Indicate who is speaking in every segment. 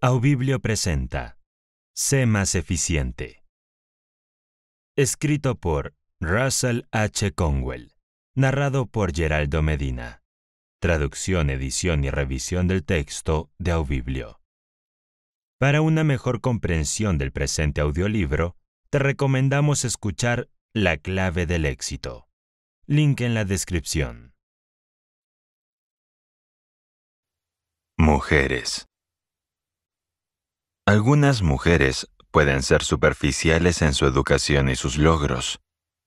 Speaker 1: Aubiblio. presenta Sé más eficiente. Escrito por Russell H. Conwell. Narrado por Geraldo Medina. Traducción, edición y revisión del texto de Aubiblio. Para una mejor comprensión del presente audiolibro, te recomendamos escuchar La clave del éxito. Link en la descripción. Mujeres. Algunas mujeres pueden ser superficiales en su educación y sus logros,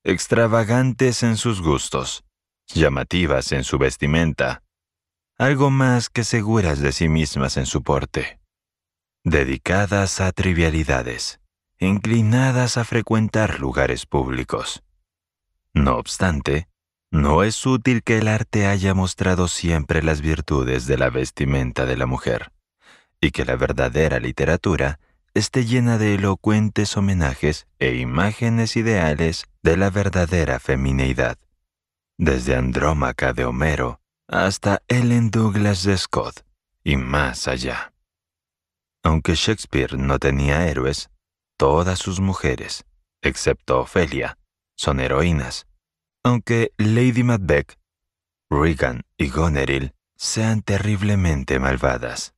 Speaker 1: extravagantes en sus gustos, llamativas en su vestimenta, algo más que seguras de sí mismas en su porte, dedicadas a trivialidades, inclinadas a frecuentar lugares públicos. No obstante, no es útil que el arte haya mostrado siempre las virtudes de la vestimenta de la mujer, y que la verdadera literatura esté llena de elocuentes homenajes e imágenes ideales de la verdadera femineidad, desde Andrómaca de Homero hasta Ellen Douglas de Scott y más allá. Aunque Shakespeare no tenía héroes, todas sus mujeres, excepto Ofelia, son heroínas aunque Lady Macbeth, Regan y Goneril sean terriblemente malvadas.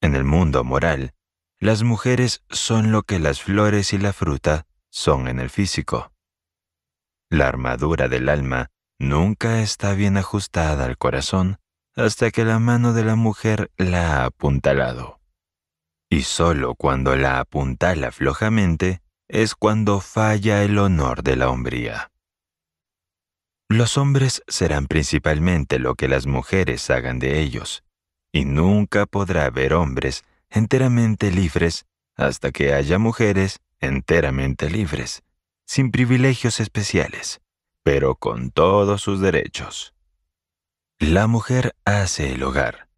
Speaker 1: En el mundo moral, las mujeres son lo que las flores y la fruta son en el físico. La armadura del alma nunca está bien ajustada al corazón hasta que la mano de la mujer la ha apuntalado. Y solo cuando la apuntala flojamente es cuando falla el honor de la hombría. Los hombres serán principalmente lo que las mujeres hagan de ellos, y nunca podrá haber hombres enteramente libres hasta que haya mujeres enteramente libres, sin privilegios especiales, pero con todos sus derechos. La mujer hace el hogar,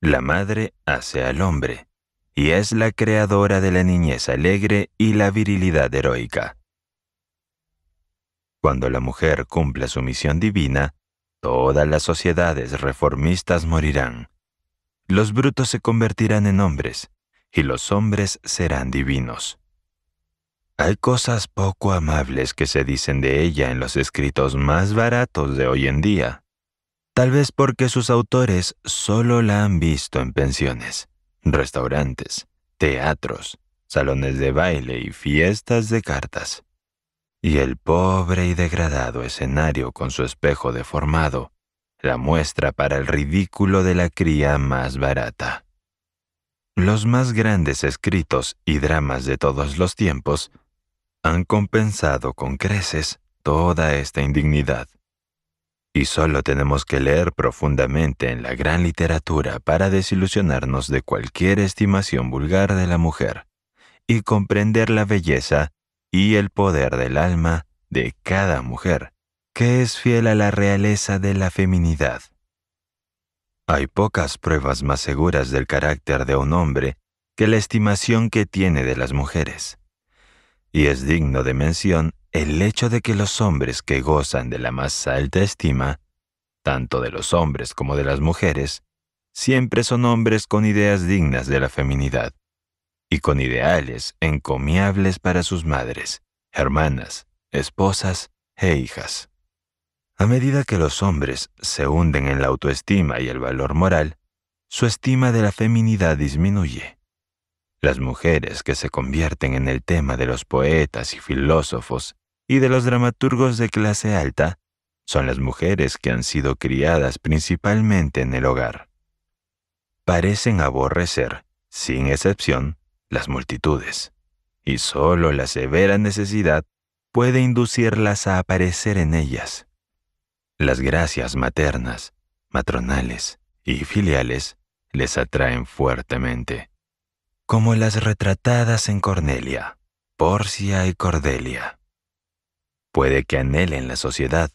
Speaker 1: la madre hace al hombre, y es la creadora de la niñez alegre y la virilidad heroica. Cuando la mujer cumpla su misión divina, todas las sociedades reformistas morirán. Los brutos se convertirán en hombres, y los hombres serán divinos. Hay cosas poco amables que se dicen de ella en los escritos más baratos de hoy en día, tal vez porque sus autores solo la han visto en pensiones, restaurantes, teatros, salones de baile y fiestas de cartas y el pobre y degradado escenario con su espejo deformado, la muestra para el ridículo de la cría más barata. Los más grandes escritos y dramas de todos los tiempos han compensado con creces toda esta indignidad. Y solo tenemos que leer profundamente en la gran literatura para desilusionarnos de cualquier estimación vulgar de la mujer y comprender la belleza y el poder del alma de cada mujer, que es fiel a la realeza de la feminidad. Hay pocas pruebas más seguras del carácter de un hombre que la estimación que tiene de las mujeres. Y es digno de mención el hecho de que los hombres que gozan de la más alta estima, tanto de los hombres como de las mujeres, siempre son hombres con ideas dignas de la feminidad y con ideales encomiables para sus madres, hermanas, esposas e hijas. A medida que los hombres se hunden en la autoestima y el valor moral, su estima de la feminidad disminuye. Las mujeres que se convierten en el tema de los poetas y filósofos y de los dramaturgos de clase alta son las mujeres que han sido criadas principalmente en el hogar. Parecen aborrecer, sin excepción, las multitudes, y solo la severa necesidad puede inducirlas a aparecer en ellas. Las gracias maternas, matronales y filiales les atraen fuertemente, como las retratadas en Cornelia, Porcia y Cordelia. Puede que anhelen la sociedad,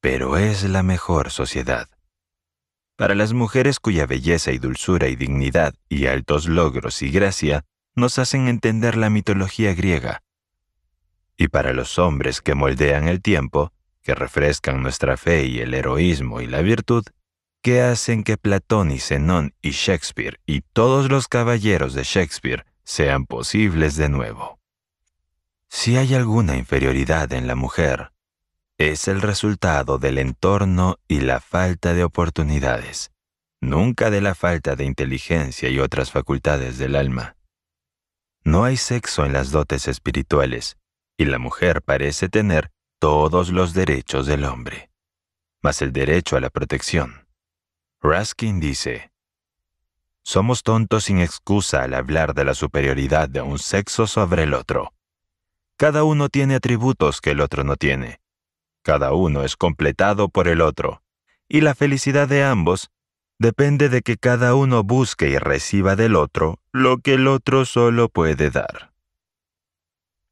Speaker 1: pero es la mejor sociedad. Para las mujeres cuya belleza y dulzura y dignidad y altos logros y gracia nos hacen entender la mitología griega. Y para los hombres que moldean el tiempo, que refrescan nuestra fe y el heroísmo y la virtud, ¿qué hacen que Platón y Zenón y Shakespeare y todos los caballeros de Shakespeare sean posibles de nuevo. Si hay alguna inferioridad en la mujer, es el resultado del entorno y la falta de oportunidades, nunca de la falta de inteligencia y otras facultades del alma. No hay sexo en las dotes espirituales, y la mujer parece tener todos los derechos del hombre, más el derecho a la protección. Ruskin dice, Somos tontos sin excusa al hablar de la superioridad de un sexo sobre el otro. Cada uno tiene atributos que el otro no tiene. Cada uno es completado por el otro, y la felicidad de ambos depende de que cada uno busque y reciba del otro lo que el otro solo puede dar.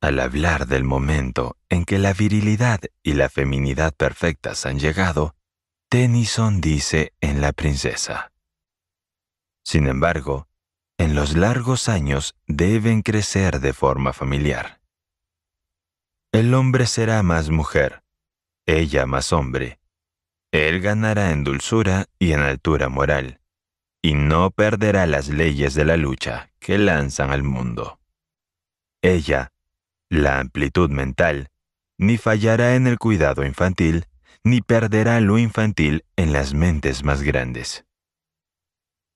Speaker 1: Al hablar del momento en que la virilidad y la feminidad perfectas han llegado, Tennyson dice en La princesa. Sin embargo, en los largos años deben crecer de forma familiar. El hombre será más mujer, ella más hombre, él ganará en dulzura y en altura moral, y no perderá las leyes de la lucha que lanzan al mundo. Ella, la amplitud mental, ni fallará en el cuidado infantil, ni perderá lo infantil en las mentes más grandes.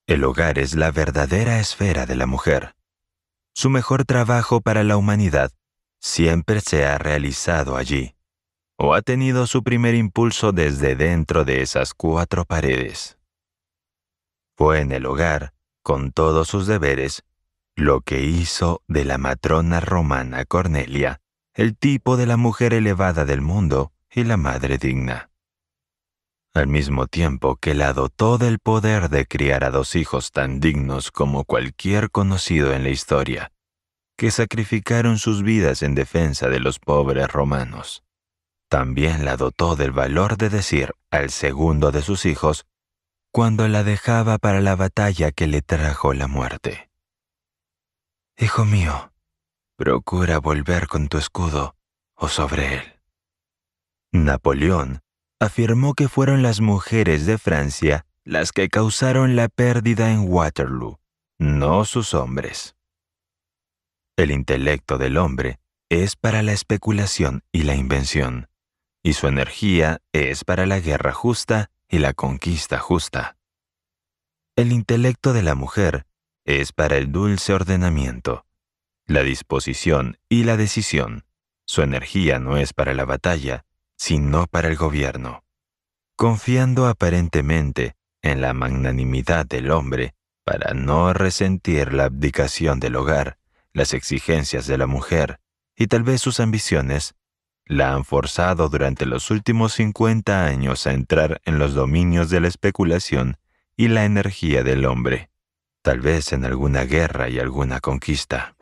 Speaker 1: El hogar es la verdadera esfera de la mujer. Su mejor trabajo para la humanidad siempre se ha realizado allí o ha tenido su primer impulso desde dentro de esas cuatro paredes. Fue en el hogar, con todos sus deberes, lo que hizo de la matrona romana Cornelia el tipo de la mujer elevada del mundo y la madre digna. Al mismo tiempo que la dotó del poder de criar a dos hijos tan dignos como cualquier conocido en la historia, que sacrificaron sus vidas en defensa de los pobres romanos. También la dotó del valor de decir al segundo de sus hijos cuando la dejaba para la batalla que le trajo la muerte. Hijo mío, procura volver con tu escudo o oh, sobre él. Napoleón afirmó que fueron las mujeres de Francia las que causaron la pérdida en Waterloo, no sus hombres. El intelecto del hombre es para la especulación y la invención y su energía es para la guerra justa y la conquista justa. El intelecto de la mujer es para el dulce ordenamiento, la disposición y la decisión. Su energía no es para la batalla, sino para el gobierno. Confiando aparentemente en la magnanimidad del hombre para no resentir la abdicación del hogar, las exigencias de la mujer y tal vez sus ambiciones, la han forzado durante los últimos 50 años a entrar en los dominios de la especulación y la energía del hombre, tal vez en alguna guerra y alguna conquista.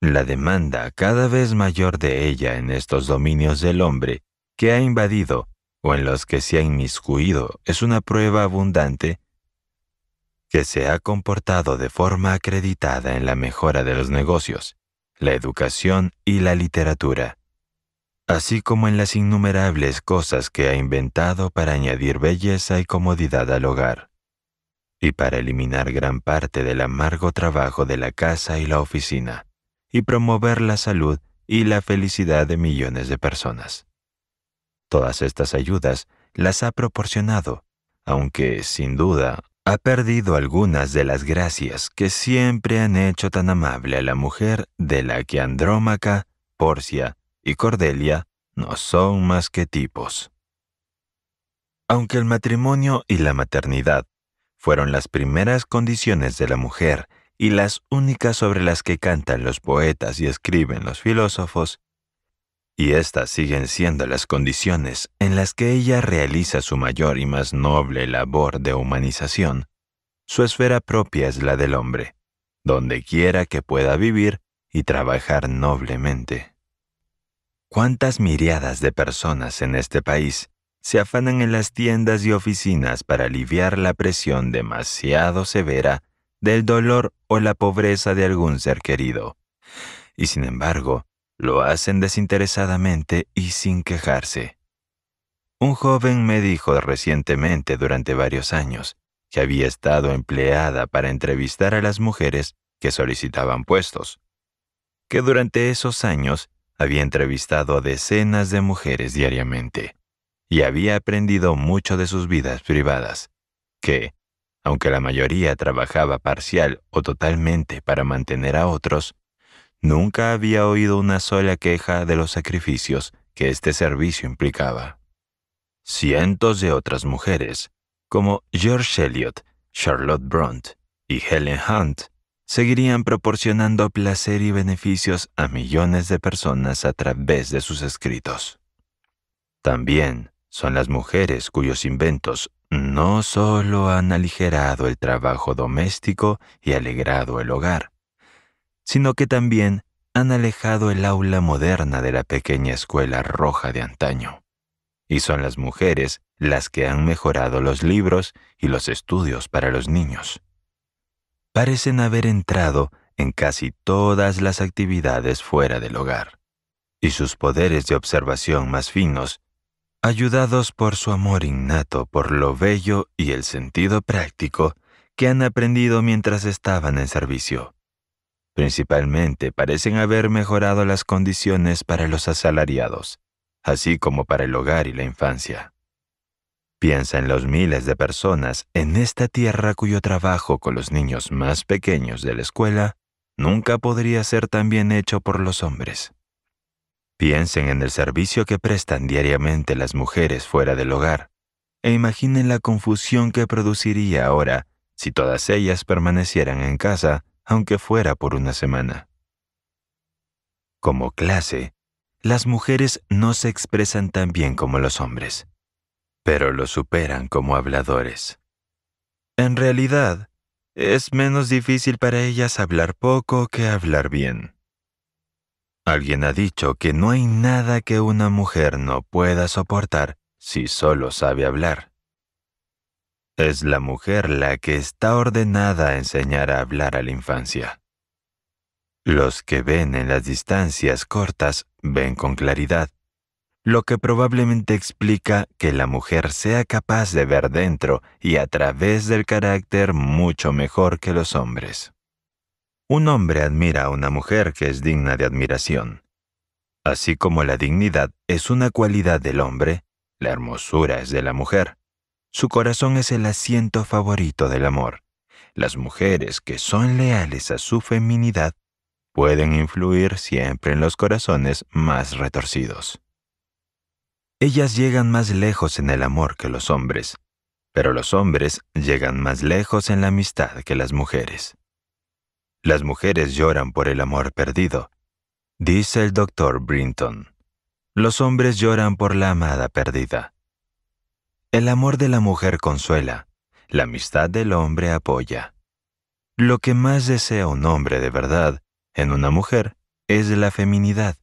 Speaker 1: La demanda cada vez mayor de ella en estos dominios del hombre que ha invadido o en los que se ha inmiscuido es una prueba abundante que se ha comportado de forma acreditada en la mejora de los negocios, la educación y la literatura así como en las innumerables cosas que ha inventado para añadir belleza y comodidad al hogar, y para eliminar gran parte del amargo trabajo de la casa y la oficina, y promover la salud y la felicidad de millones de personas. Todas estas ayudas las ha proporcionado, aunque, sin duda, ha perdido algunas de las gracias que siempre han hecho tan amable a la mujer de la que Andrómaca, Porcia y Cordelia no son más que tipos. Aunque el matrimonio y la maternidad fueron las primeras condiciones de la mujer y las únicas sobre las que cantan los poetas y escriben los filósofos, y estas siguen siendo las condiciones en las que ella realiza su mayor y más noble labor de humanización, su esfera propia es la del hombre, donde quiera que pueda vivir y trabajar noblemente. ¿Cuántas miriadas de personas en este país se afanan en las tiendas y oficinas para aliviar la presión demasiado severa del dolor o la pobreza de algún ser querido? Y sin embargo, lo hacen desinteresadamente y sin quejarse. Un joven me dijo recientemente durante varios años que había estado empleada para entrevistar a las mujeres que solicitaban puestos, que durante esos años había entrevistado a decenas de mujeres diariamente y había aprendido mucho de sus vidas privadas, que, aunque la mayoría trabajaba parcial o totalmente para mantener a otros, nunca había oído una sola queja de los sacrificios que este servicio implicaba. Cientos de otras mujeres, como George Eliot, Charlotte Bront y Helen Hunt, seguirían proporcionando placer y beneficios a millones de personas a través de sus escritos. También son las mujeres cuyos inventos no solo han aligerado el trabajo doméstico y alegrado el hogar, sino que también han alejado el aula moderna de la pequeña escuela roja de antaño. Y son las mujeres las que han mejorado los libros y los estudios para los niños parecen haber entrado en casi todas las actividades fuera del hogar, y sus poderes de observación más finos, ayudados por su amor innato por lo bello y el sentido práctico que han aprendido mientras estaban en servicio. Principalmente parecen haber mejorado las condiciones para los asalariados, así como para el hogar y la infancia. Piensa en los miles de personas en esta tierra cuyo trabajo con los niños más pequeños de la escuela nunca podría ser tan bien hecho por los hombres. Piensen en el servicio que prestan diariamente las mujeres fuera del hogar e imaginen la confusión que produciría ahora si todas ellas permanecieran en casa aunque fuera por una semana. Como clase, las mujeres no se expresan tan bien como los hombres pero lo superan como habladores. En realidad, es menos difícil para ellas hablar poco que hablar bien. Alguien ha dicho que no hay nada que una mujer no pueda soportar si solo sabe hablar. Es la mujer la que está ordenada a enseñar a hablar a la infancia. Los que ven en las distancias cortas ven con claridad lo que probablemente explica que la mujer sea capaz de ver dentro y a través del carácter mucho mejor que los hombres. Un hombre admira a una mujer que es digna de admiración. Así como la dignidad es una cualidad del hombre, la hermosura es de la mujer. Su corazón es el asiento favorito del amor. Las mujeres que son leales a su feminidad pueden influir siempre en los corazones más retorcidos. Ellas llegan más lejos en el amor que los hombres, pero los hombres llegan más lejos en la amistad que las mujeres. Las mujeres lloran por el amor perdido, dice el doctor Brinton. Los hombres lloran por la amada perdida. El amor de la mujer consuela, la amistad del hombre apoya. Lo que más desea un hombre de verdad en una mujer es la feminidad,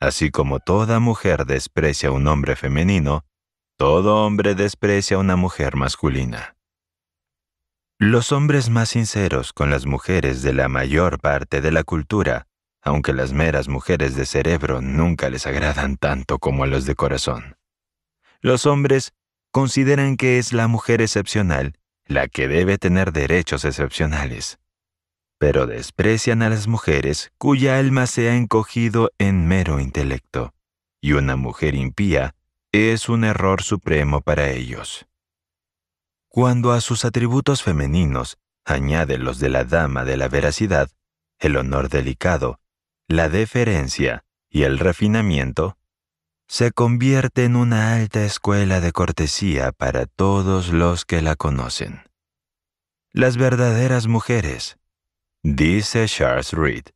Speaker 1: Así como toda mujer desprecia a un hombre femenino, todo hombre desprecia a una mujer masculina. Los hombres más sinceros con las mujeres de la mayor parte de la cultura, aunque las meras mujeres de cerebro nunca les agradan tanto como a los de corazón. Los hombres consideran que es la mujer excepcional la que debe tener derechos excepcionales pero desprecian a las mujeres cuya alma se ha encogido en mero intelecto, y una mujer impía es un error supremo para ellos. Cuando a sus atributos femeninos añade los de la dama de la veracidad, el honor delicado, la deferencia y el refinamiento, se convierte en una alta escuela de cortesía para todos los que la conocen. Las verdaderas mujeres dice Charles Reed.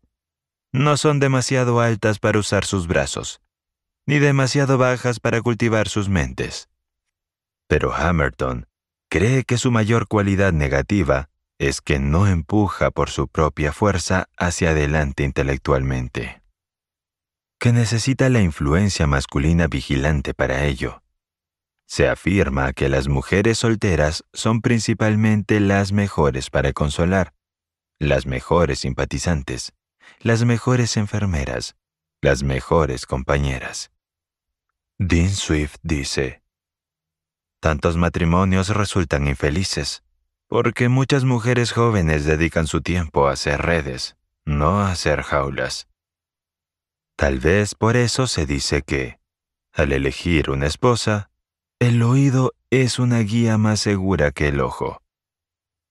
Speaker 1: No son demasiado altas para usar sus brazos, ni demasiado bajas para cultivar sus mentes. Pero Hamilton cree que su mayor cualidad negativa es que no empuja por su propia fuerza hacia adelante intelectualmente, que necesita la influencia masculina vigilante para ello. Se afirma que las mujeres solteras son principalmente las mejores para consolar, las mejores simpatizantes, las mejores enfermeras, las mejores compañeras. Dean Swift dice, Tantos matrimonios resultan infelices, porque muchas mujeres jóvenes dedican su tiempo a hacer redes, no a hacer jaulas. Tal vez por eso se dice que, al elegir una esposa, el oído es una guía más segura que el ojo.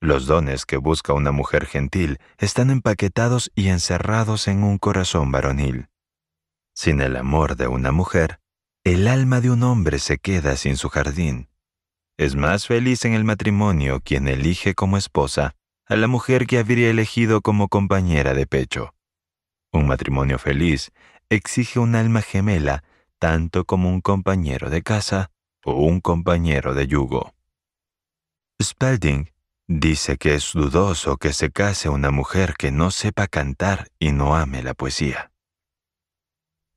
Speaker 1: Los dones que busca una mujer gentil están empaquetados y encerrados en un corazón varonil. Sin el amor de una mujer, el alma de un hombre se queda sin su jardín. Es más feliz en el matrimonio quien elige como esposa a la mujer que habría elegido como compañera de pecho. Un matrimonio feliz exige un alma gemela tanto como un compañero de casa o un compañero de yugo. Spalding Dice que es dudoso que se case una mujer que no sepa cantar y no ame la poesía.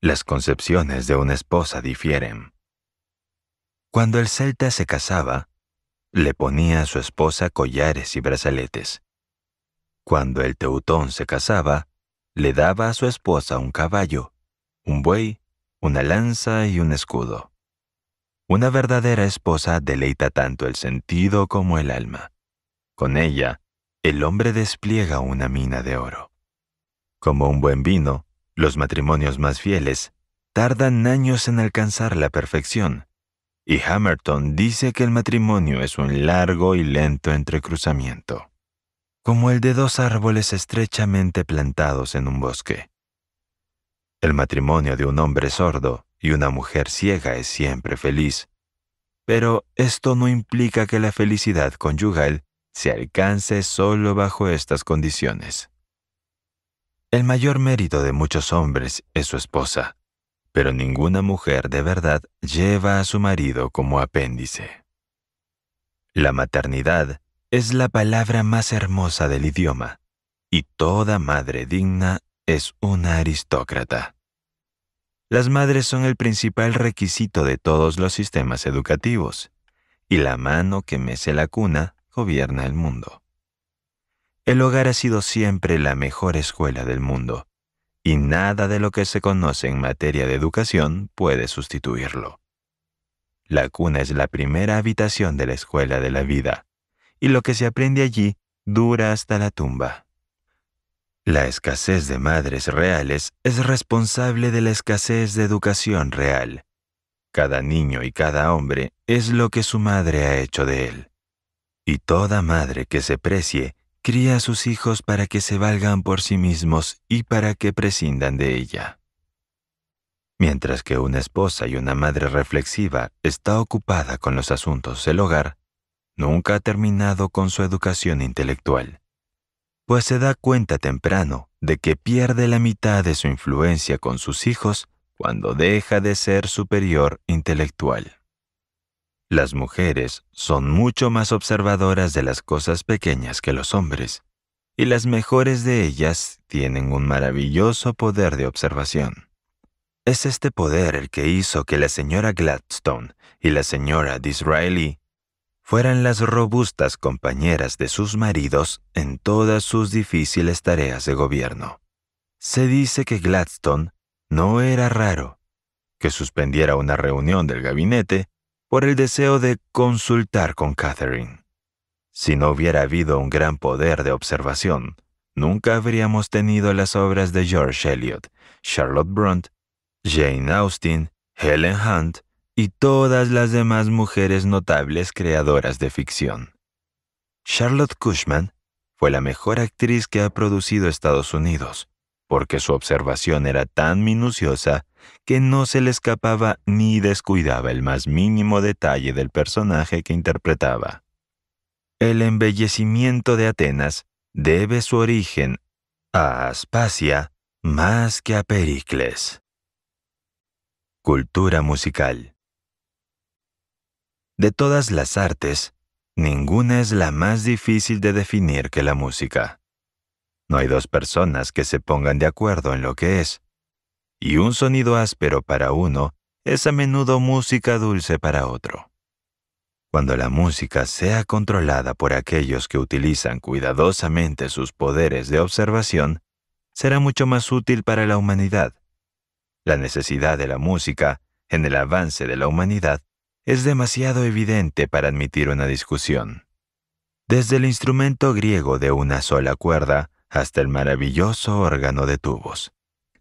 Speaker 1: Las concepciones de una esposa difieren. Cuando el celta se casaba, le ponía a su esposa collares y brazaletes. Cuando el teutón se casaba, le daba a su esposa un caballo, un buey, una lanza y un escudo. Una verdadera esposa deleita tanto el sentido como el alma. Con ella, el hombre despliega una mina de oro. Como un buen vino, los matrimonios más fieles tardan años en alcanzar la perfección, y Hammerton dice que el matrimonio es un largo y lento entrecruzamiento, como el de dos árboles estrechamente plantados en un bosque. El matrimonio de un hombre sordo y una mujer ciega es siempre feliz, pero esto no implica que la felicidad conyugal se alcance solo bajo estas condiciones. El mayor mérito de muchos hombres es su esposa, pero ninguna mujer de verdad lleva a su marido como apéndice. La maternidad es la palabra más hermosa del idioma, y toda madre digna es una aristócrata. Las madres son el principal requisito de todos los sistemas educativos, y la mano que mece la cuna gobierna el mundo. El hogar ha sido siempre la mejor escuela del mundo, y nada de lo que se conoce en materia de educación puede sustituirlo. La cuna es la primera habitación de la escuela de la vida, y lo que se aprende allí dura hasta la tumba. La escasez de madres reales es responsable de la escasez de educación real. Cada niño y cada hombre es lo que su madre ha hecho de él. Y toda madre que se precie cría a sus hijos para que se valgan por sí mismos y para que prescindan de ella. Mientras que una esposa y una madre reflexiva está ocupada con los asuntos del hogar, nunca ha terminado con su educación intelectual, pues se da cuenta temprano de que pierde la mitad de su influencia con sus hijos cuando deja de ser superior intelectual. Las mujeres son mucho más observadoras de las cosas pequeñas que los hombres, y las mejores de ellas tienen un maravilloso poder de observación. Es este poder el que hizo que la señora Gladstone y la señora Disraeli fueran las robustas compañeras de sus maridos en todas sus difíciles tareas de gobierno. Se dice que Gladstone no era raro que suspendiera una reunión del gabinete por el deseo de consultar con Catherine. Si no hubiera habido un gran poder de observación, nunca habríamos tenido las obras de George Eliot, Charlotte Brunt, Jane Austen, Helen Hunt y todas las demás mujeres notables creadoras de ficción. Charlotte Cushman fue la mejor actriz que ha producido Estados Unidos, porque su observación era tan minuciosa que no se le escapaba ni descuidaba el más mínimo detalle del personaje que interpretaba. El embellecimiento de Atenas debe su origen a Aspasia más que a Pericles. Cultura musical. De todas las artes, ninguna es la más difícil de definir que la música. No hay dos personas que se pongan de acuerdo en lo que es, y un sonido áspero para uno es a menudo música dulce para otro. Cuando la música sea controlada por aquellos que utilizan cuidadosamente sus poderes de observación, será mucho más útil para la humanidad. La necesidad de la música en el avance de la humanidad es demasiado evidente para admitir una discusión. Desde el instrumento griego de una sola cuerda hasta el maravilloso órgano de tubos.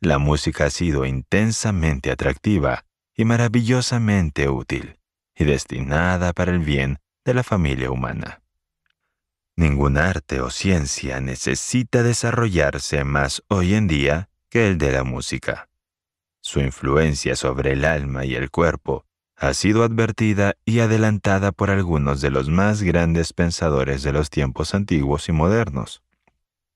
Speaker 1: La música ha sido intensamente atractiva y maravillosamente útil, y destinada para el bien de la familia humana. Ningún arte o ciencia necesita desarrollarse más hoy en día que el de la música. Su influencia sobre el alma y el cuerpo ha sido advertida y adelantada por algunos de los más grandes pensadores de los tiempos antiguos y modernos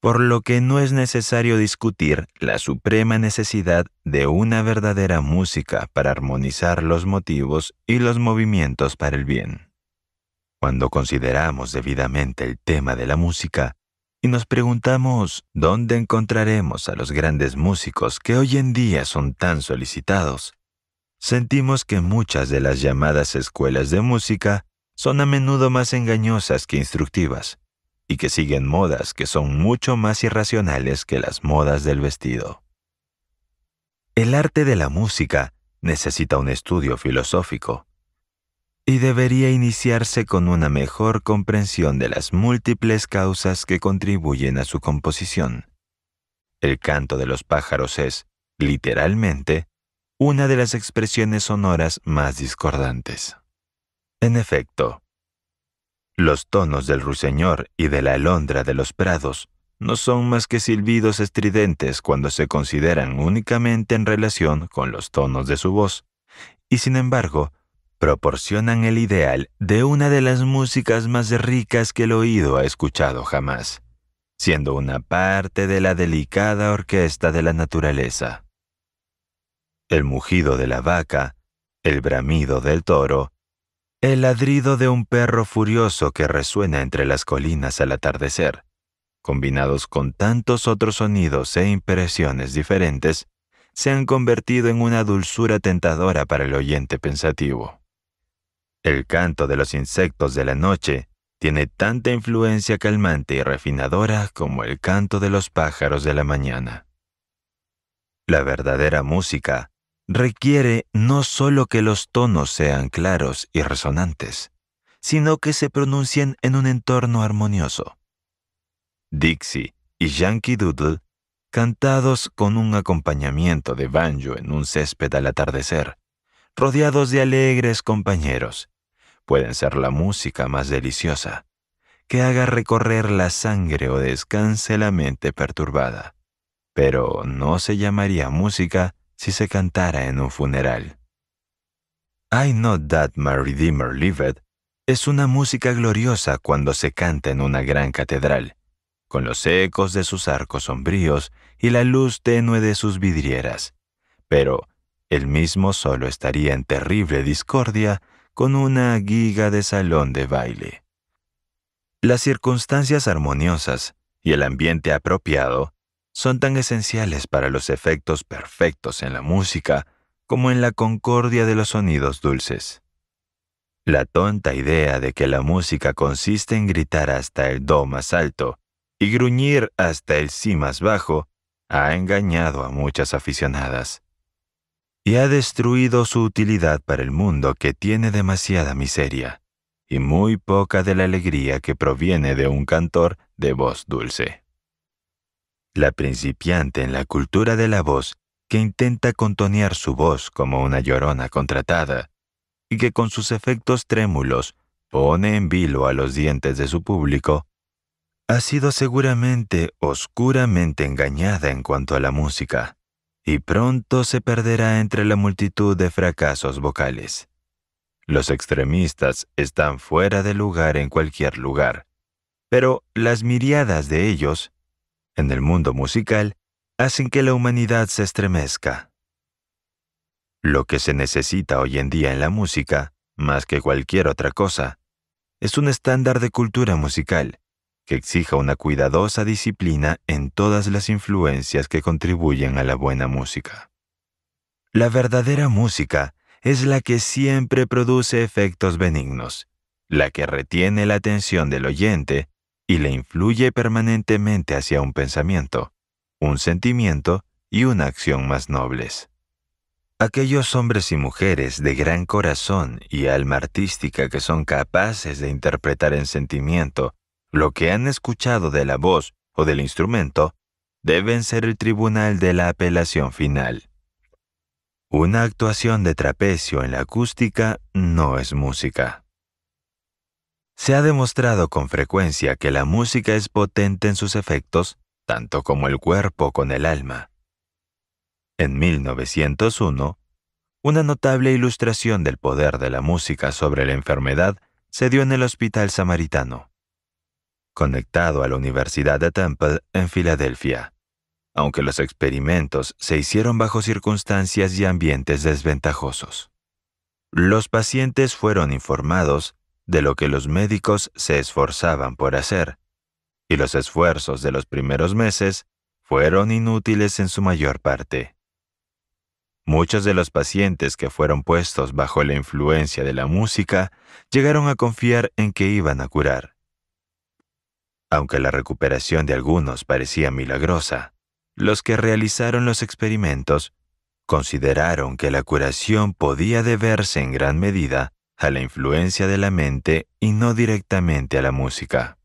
Speaker 1: por lo que no es necesario discutir la suprema necesidad de una verdadera música para armonizar los motivos y los movimientos para el bien. Cuando consideramos debidamente el tema de la música y nos preguntamos dónde encontraremos a los grandes músicos que hoy en día son tan solicitados, sentimos que muchas de las llamadas escuelas de música son a menudo más engañosas que instructivas y que siguen modas que son mucho más irracionales que las modas del vestido. El arte de la música necesita un estudio filosófico y debería iniciarse con una mejor comprensión de las múltiples causas que contribuyen a su composición. El canto de los pájaros es, literalmente, una de las expresiones sonoras más discordantes. En efecto, los tonos del ruiseñor y de la alondra de los prados no son más que silbidos estridentes cuando se consideran únicamente en relación con los tonos de su voz, y sin embargo, proporcionan el ideal de una de las músicas más ricas que el oído ha escuchado jamás, siendo una parte de la delicada orquesta de la naturaleza. El mugido de la vaca, el bramido del toro, el ladrido de un perro furioso que resuena entre las colinas al atardecer, combinados con tantos otros sonidos e impresiones diferentes, se han convertido en una dulzura tentadora para el oyente pensativo. El canto de los insectos de la noche tiene tanta influencia calmante y refinadora como el canto de los pájaros de la mañana. La verdadera música requiere no solo que los tonos sean claros y resonantes, sino que se pronuncien en un entorno armonioso. Dixie y Yankee Doodle, cantados con un acompañamiento de banjo en un césped al atardecer, rodeados de alegres compañeros, pueden ser la música más deliciosa, que haga recorrer la sangre o descanse la mente perturbada. Pero no se llamaría música si se cantara en un funeral. I Know That My Redeemer Liveth es una música gloriosa cuando se canta en una gran catedral, con los ecos de sus arcos sombríos y la luz tenue de sus vidrieras, pero el mismo solo estaría en terrible discordia con una giga de salón de baile. Las circunstancias armoniosas y el ambiente apropiado son tan esenciales para los efectos perfectos en la música como en la concordia de los sonidos dulces. La tonta idea de que la música consiste en gritar hasta el do más alto y gruñir hasta el si más bajo ha engañado a muchas aficionadas y ha destruido su utilidad para el mundo que tiene demasiada miseria y muy poca de la alegría que proviene de un cantor de voz dulce la principiante en la cultura de la voz que intenta contonear su voz como una llorona contratada, y que con sus efectos trémulos pone en vilo a los dientes de su público, ha sido seguramente oscuramente engañada en cuanto a la música, y pronto se perderá entre la multitud de fracasos vocales. Los extremistas están fuera de lugar en cualquier lugar, pero las miriadas de ellos en el mundo musical hacen que la humanidad se estremezca. Lo que se necesita hoy en día en la música, más que cualquier otra cosa, es un estándar de cultura musical que exija una cuidadosa disciplina en todas las influencias que contribuyen a la buena música. La verdadera música es la que siempre produce efectos benignos, la que retiene la atención del oyente y le influye permanentemente hacia un pensamiento, un sentimiento y una acción más nobles. Aquellos hombres y mujeres de gran corazón y alma artística que son capaces de interpretar en sentimiento lo que han escuchado de la voz o del instrumento, deben ser el tribunal de la apelación final. Una actuación de trapecio en la acústica no es música. Se ha demostrado con frecuencia que la música es potente en sus efectos, tanto como el cuerpo con el alma. En 1901, una notable ilustración del poder de la música sobre la enfermedad se dio en el Hospital Samaritano, conectado a la Universidad de Temple en Filadelfia, aunque los experimentos se hicieron bajo circunstancias y ambientes desventajosos. Los pacientes fueron informados de lo que los médicos se esforzaban por hacer, y los esfuerzos de los primeros meses fueron inútiles en su mayor parte. Muchos de los pacientes que fueron puestos bajo la influencia de la música llegaron a confiar en que iban a curar. Aunque la recuperación de algunos parecía milagrosa, los que realizaron los experimentos consideraron que la curación podía deberse en gran medida a la influencia de la mente y no directamente a la música.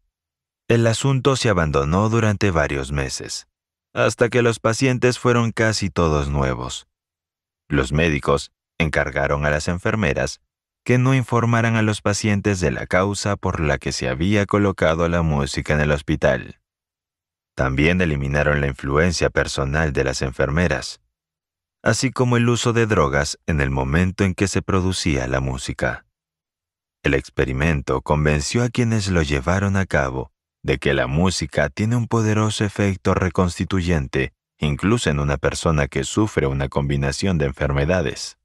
Speaker 1: El asunto se abandonó durante varios meses, hasta que los pacientes fueron casi todos nuevos. Los médicos encargaron a las enfermeras que no informaran a los pacientes de la causa por la que se había colocado la música en el hospital. También eliminaron la influencia personal de las enfermeras así como el uso de drogas en el momento en que se producía la música. El experimento convenció a quienes lo llevaron a cabo de que la música tiene un poderoso efecto reconstituyente incluso en una persona que sufre una combinación de enfermedades.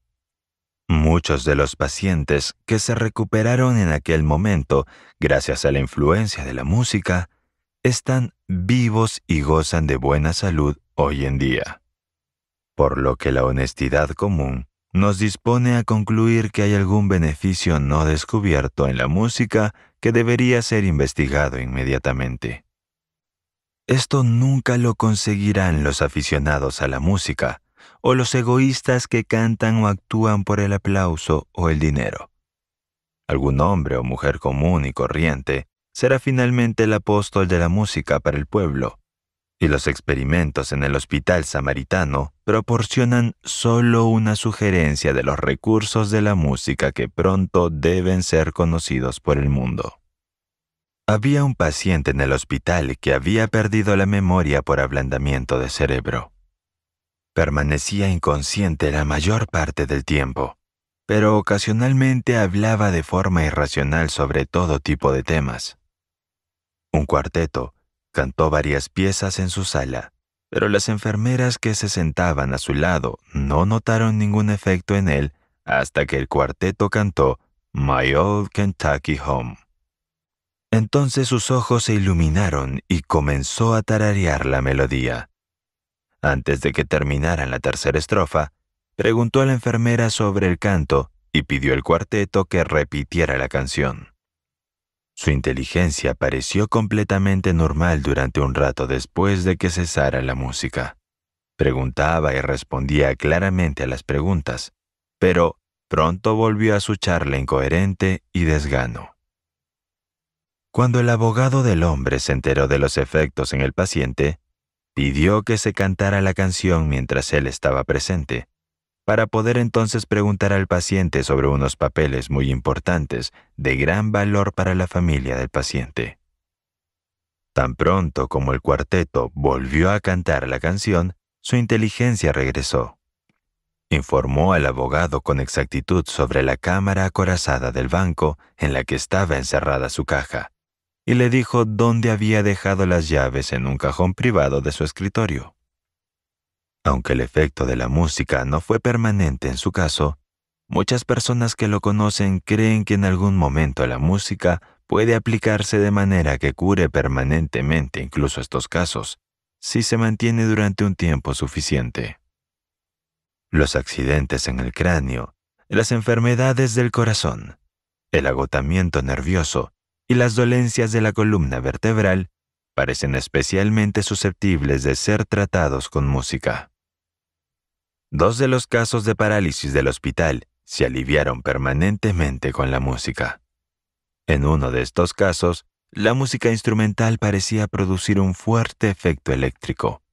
Speaker 1: Muchos de los pacientes que se recuperaron en aquel momento gracias a la influencia de la música están vivos y gozan de buena salud hoy en día por lo que la honestidad común nos dispone a concluir que hay algún beneficio no descubierto en la música que debería ser investigado inmediatamente. Esto nunca lo conseguirán los aficionados a la música o los egoístas que cantan o actúan por el aplauso o el dinero. Algún hombre o mujer común y corriente será finalmente el apóstol de la música para el pueblo, y los experimentos en el hospital samaritano proporcionan solo una sugerencia de los recursos de la música que pronto deben ser conocidos por el mundo. Había un paciente en el hospital que había perdido la memoria por ablandamiento de cerebro. Permanecía inconsciente la mayor parte del tiempo, pero ocasionalmente hablaba de forma irracional sobre todo tipo de temas. Un cuarteto, Cantó varias piezas en su sala, pero las enfermeras que se sentaban a su lado no notaron ningún efecto en él hasta que el cuarteto cantó My Old Kentucky Home. Entonces sus ojos se iluminaron y comenzó a tararear la melodía. Antes de que terminara la tercera estrofa, preguntó a la enfermera sobre el canto y pidió al cuarteto que repitiera la canción. Su inteligencia pareció completamente normal durante un rato después de que cesara la música. Preguntaba y respondía claramente a las preguntas, pero pronto volvió a su charla incoherente y desgano. Cuando el abogado del hombre se enteró de los efectos en el paciente, pidió que se cantara la canción mientras él estaba presente, para poder entonces preguntar al paciente sobre unos papeles muy importantes de gran valor para la familia del paciente. Tan pronto como el cuarteto volvió a cantar la canción, su inteligencia regresó. Informó al abogado con exactitud sobre la cámara acorazada del banco en la que estaba encerrada su caja, y le dijo dónde había dejado las llaves en un cajón privado de su escritorio. Aunque el efecto de la música no fue permanente en su caso, muchas personas que lo conocen creen que en algún momento la música puede aplicarse de manera que cure permanentemente incluso estos casos, si se mantiene durante un tiempo suficiente. Los accidentes en el cráneo, las enfermedades del corazón, el agotamiento nervioso y las dolencias de la columna vertebral parecen especialmente susceptibles de ser tratados con música. Dos de los casos de parálisis del hospital se aliviaron permanentemente con la música. En uno de estos casos, la música instrumental parecía producir un fuerte efecto eléctrico.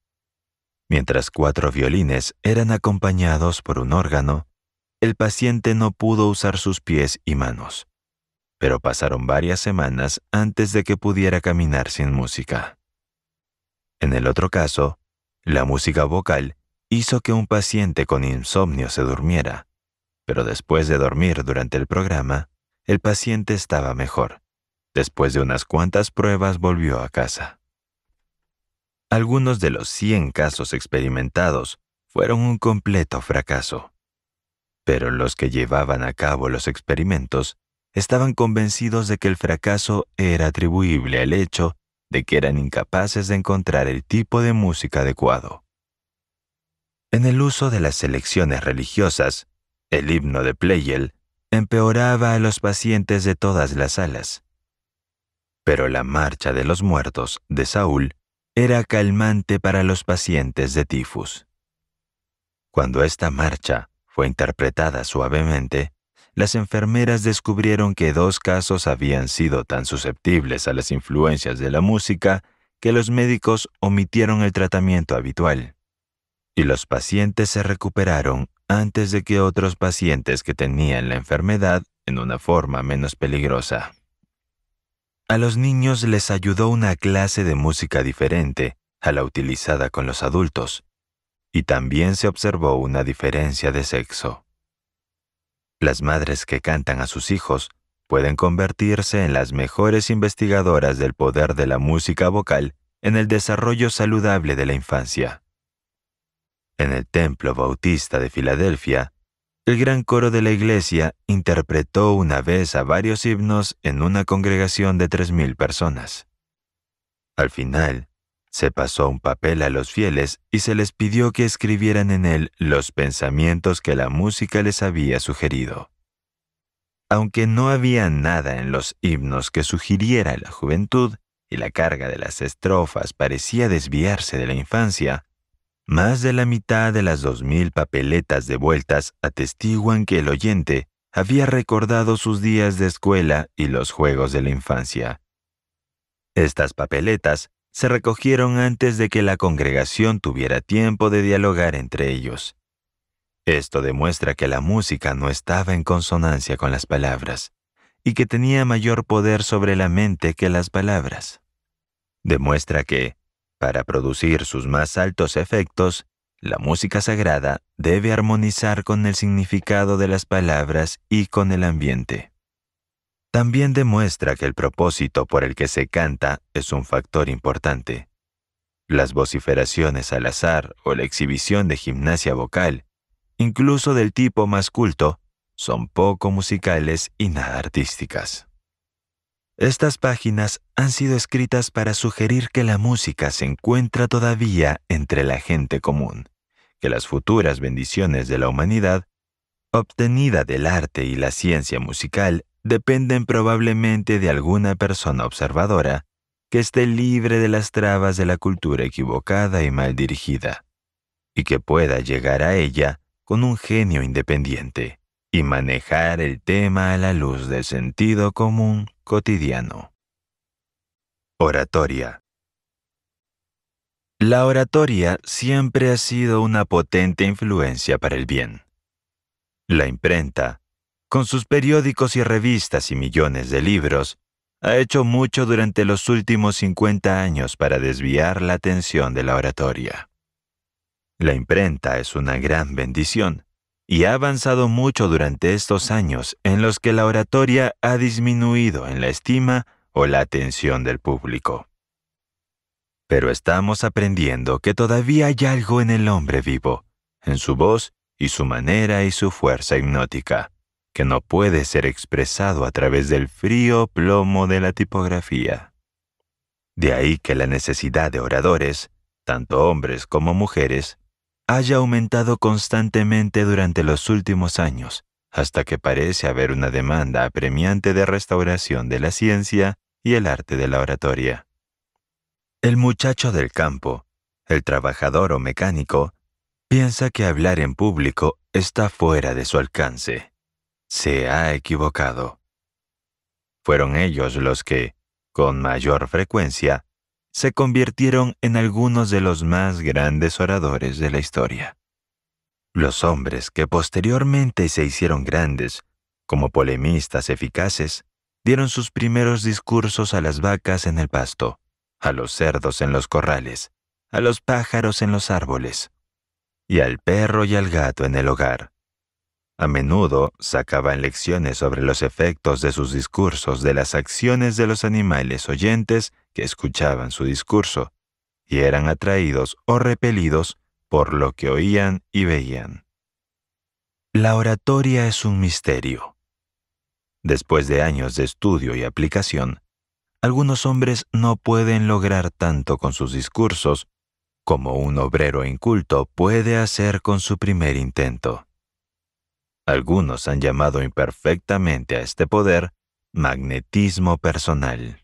Speaker 1: Mientras cuatro violines eran acompañados por un órgano, el paciente no pudo usar sus pies y manos, pero pasaron varias semanas antes de que pudiera caminar sin música. En el otro caso, la música vocal hizo que un paciente con insomnio se durmiera, pero después de dormir durante el programa, el paciente estaba mejor. Después de unas cuantas pruebas volvió a casa. Algunos de los 100 casos experimentados fueron un completo fracaso. Pero los que llevaban a cabo los experimentos estaban convencidos de que el fracaso era atribuible al hecho de que eran incapaces de encontrar el tipo de música adecuado. En el uso de las elecciones religiosas, el himno de Pleyel empeoraba a los pacientes de todas las salas. Pero la marcha de los muertos de Saúl era calmante para los pacientes de tifus. Cuando esta marcha fue interpretada suavemente, las enfermeras descubrieron que dos casos habían sido tan susceptibles a las influencias de la música que los médicos omitieron el tratamiento habitual y los pacientes se recuperaron antes de que otros pacientes que tenían la enfermedad en una forma menos peligrosa. A los niños les ayudó una clase de música diferente a la utilizada con los adultos, y también se observó una diferencia de sexo. Las madres que cantan a sus hijos pueden convertirse en las mejores investigadoras del poder de la música vocal en el desarrollo saludable de la infancia. En el Templo Bautista de Filadelfia, el gran coro de la iglesia interpretó una vez a varios himnos en una congregación de 3.000 personas. Al final, se pasó un papel a los fieles y se les pidió que escribieran en él los pensamientos que la música les había sugerido. Aunque no había nada en los himnos que sugiriera la juventud y la carga de las estrofas parecía desviarse de la infancia, más de la mitad de las 2.000 papeletas devueltas atestiguan que el oyente había recordado sus días de escuela y los juegos de la infancia. Estas papeletas se recogieron antes de que la congregación tuviera tiempo de dialogar entre ellos. Esto demuestra que la música no estaba en consonancia con las palabras y que tenía mayor poder sobre la mente que las palabras. Demuestra que, para producir sus más altos efectos, la música sagrada debe armonizar con el significado de las palabras y con el ambiente. También demuestra que el propósito por el que se canta es un factor importante. Las vociferaciones al azar o la exhibición de gimnasia vocal, incluso del tipo más culto, son poco musicales y nada artísticas. Estas páginas han sido escritas para sugerir que la música se encuentra todavía entre la gente común, que las futuras bendiciones de la humanidad, obtenida del arte y la ciencia musical, dependen probablemente de alguna persona observadora que esté libre de las trabas de la cultura equivocada y mal dirigida, y que pueda llegar a ella con un genio independiente y manejar el tema a la luz del sentido común cotidiano. Oratoria. La oratoria siempre ha sido una potente influencia para el bien. La imprenta, con sus periódicos y revistas y millones de libros, ha hecho mucho durante los últimos 50 años para desviar la atención de la oratoria. La imprenta es una gran bendición, y ha avanzado mucho durante estos años en los que la oratoria ha disminuido en la estima o la atención del público. Pero estamos aprendiendo que todavía hay algo en el hombre vivo, en su voz y su manera y su fuerza hipnótica, que no puede ser expresado a través del frío plomo de la tipografía. De ahí que la necesidad de oradores, tanto hombres como mujeres, haya aumentado constantemente durante los últimos años, hasta que parece haber una demanda apremiante de restauración de la ciencia y el arte de la oratoria. El muchacho del campo, el trabajador o mecánico, piensa que hablar en público está fuera de su alcance. Se ha equivocado. Fueron ellos los que, con mayor frecuencia, se convirtieron en algunos de los más grandes oradores de la historia. Los hombres que posteriormente se hicieron grandes, como polemistas eficaces, dieron sus primeros discursos a las vacas en el pasto, a los cerdos en los corrales, a los pájaros en los árboles, y al perro y al gato en el hogar, a menudo sacaban lecciones sobre los efectos de sus discursos de las acciones de los animales oyentes que escuchaban su discurso, y eran atraídos o repelidos por lo que oían y veían. La oratoria es un misterio. Después de años de estudio y aplicación, algunos hombres no pueden lograr tanto con sus discursos como un obrero inculto puede hacer con su primer intento. Algunos han llamado imperfectamente a este poder magnetismo personal.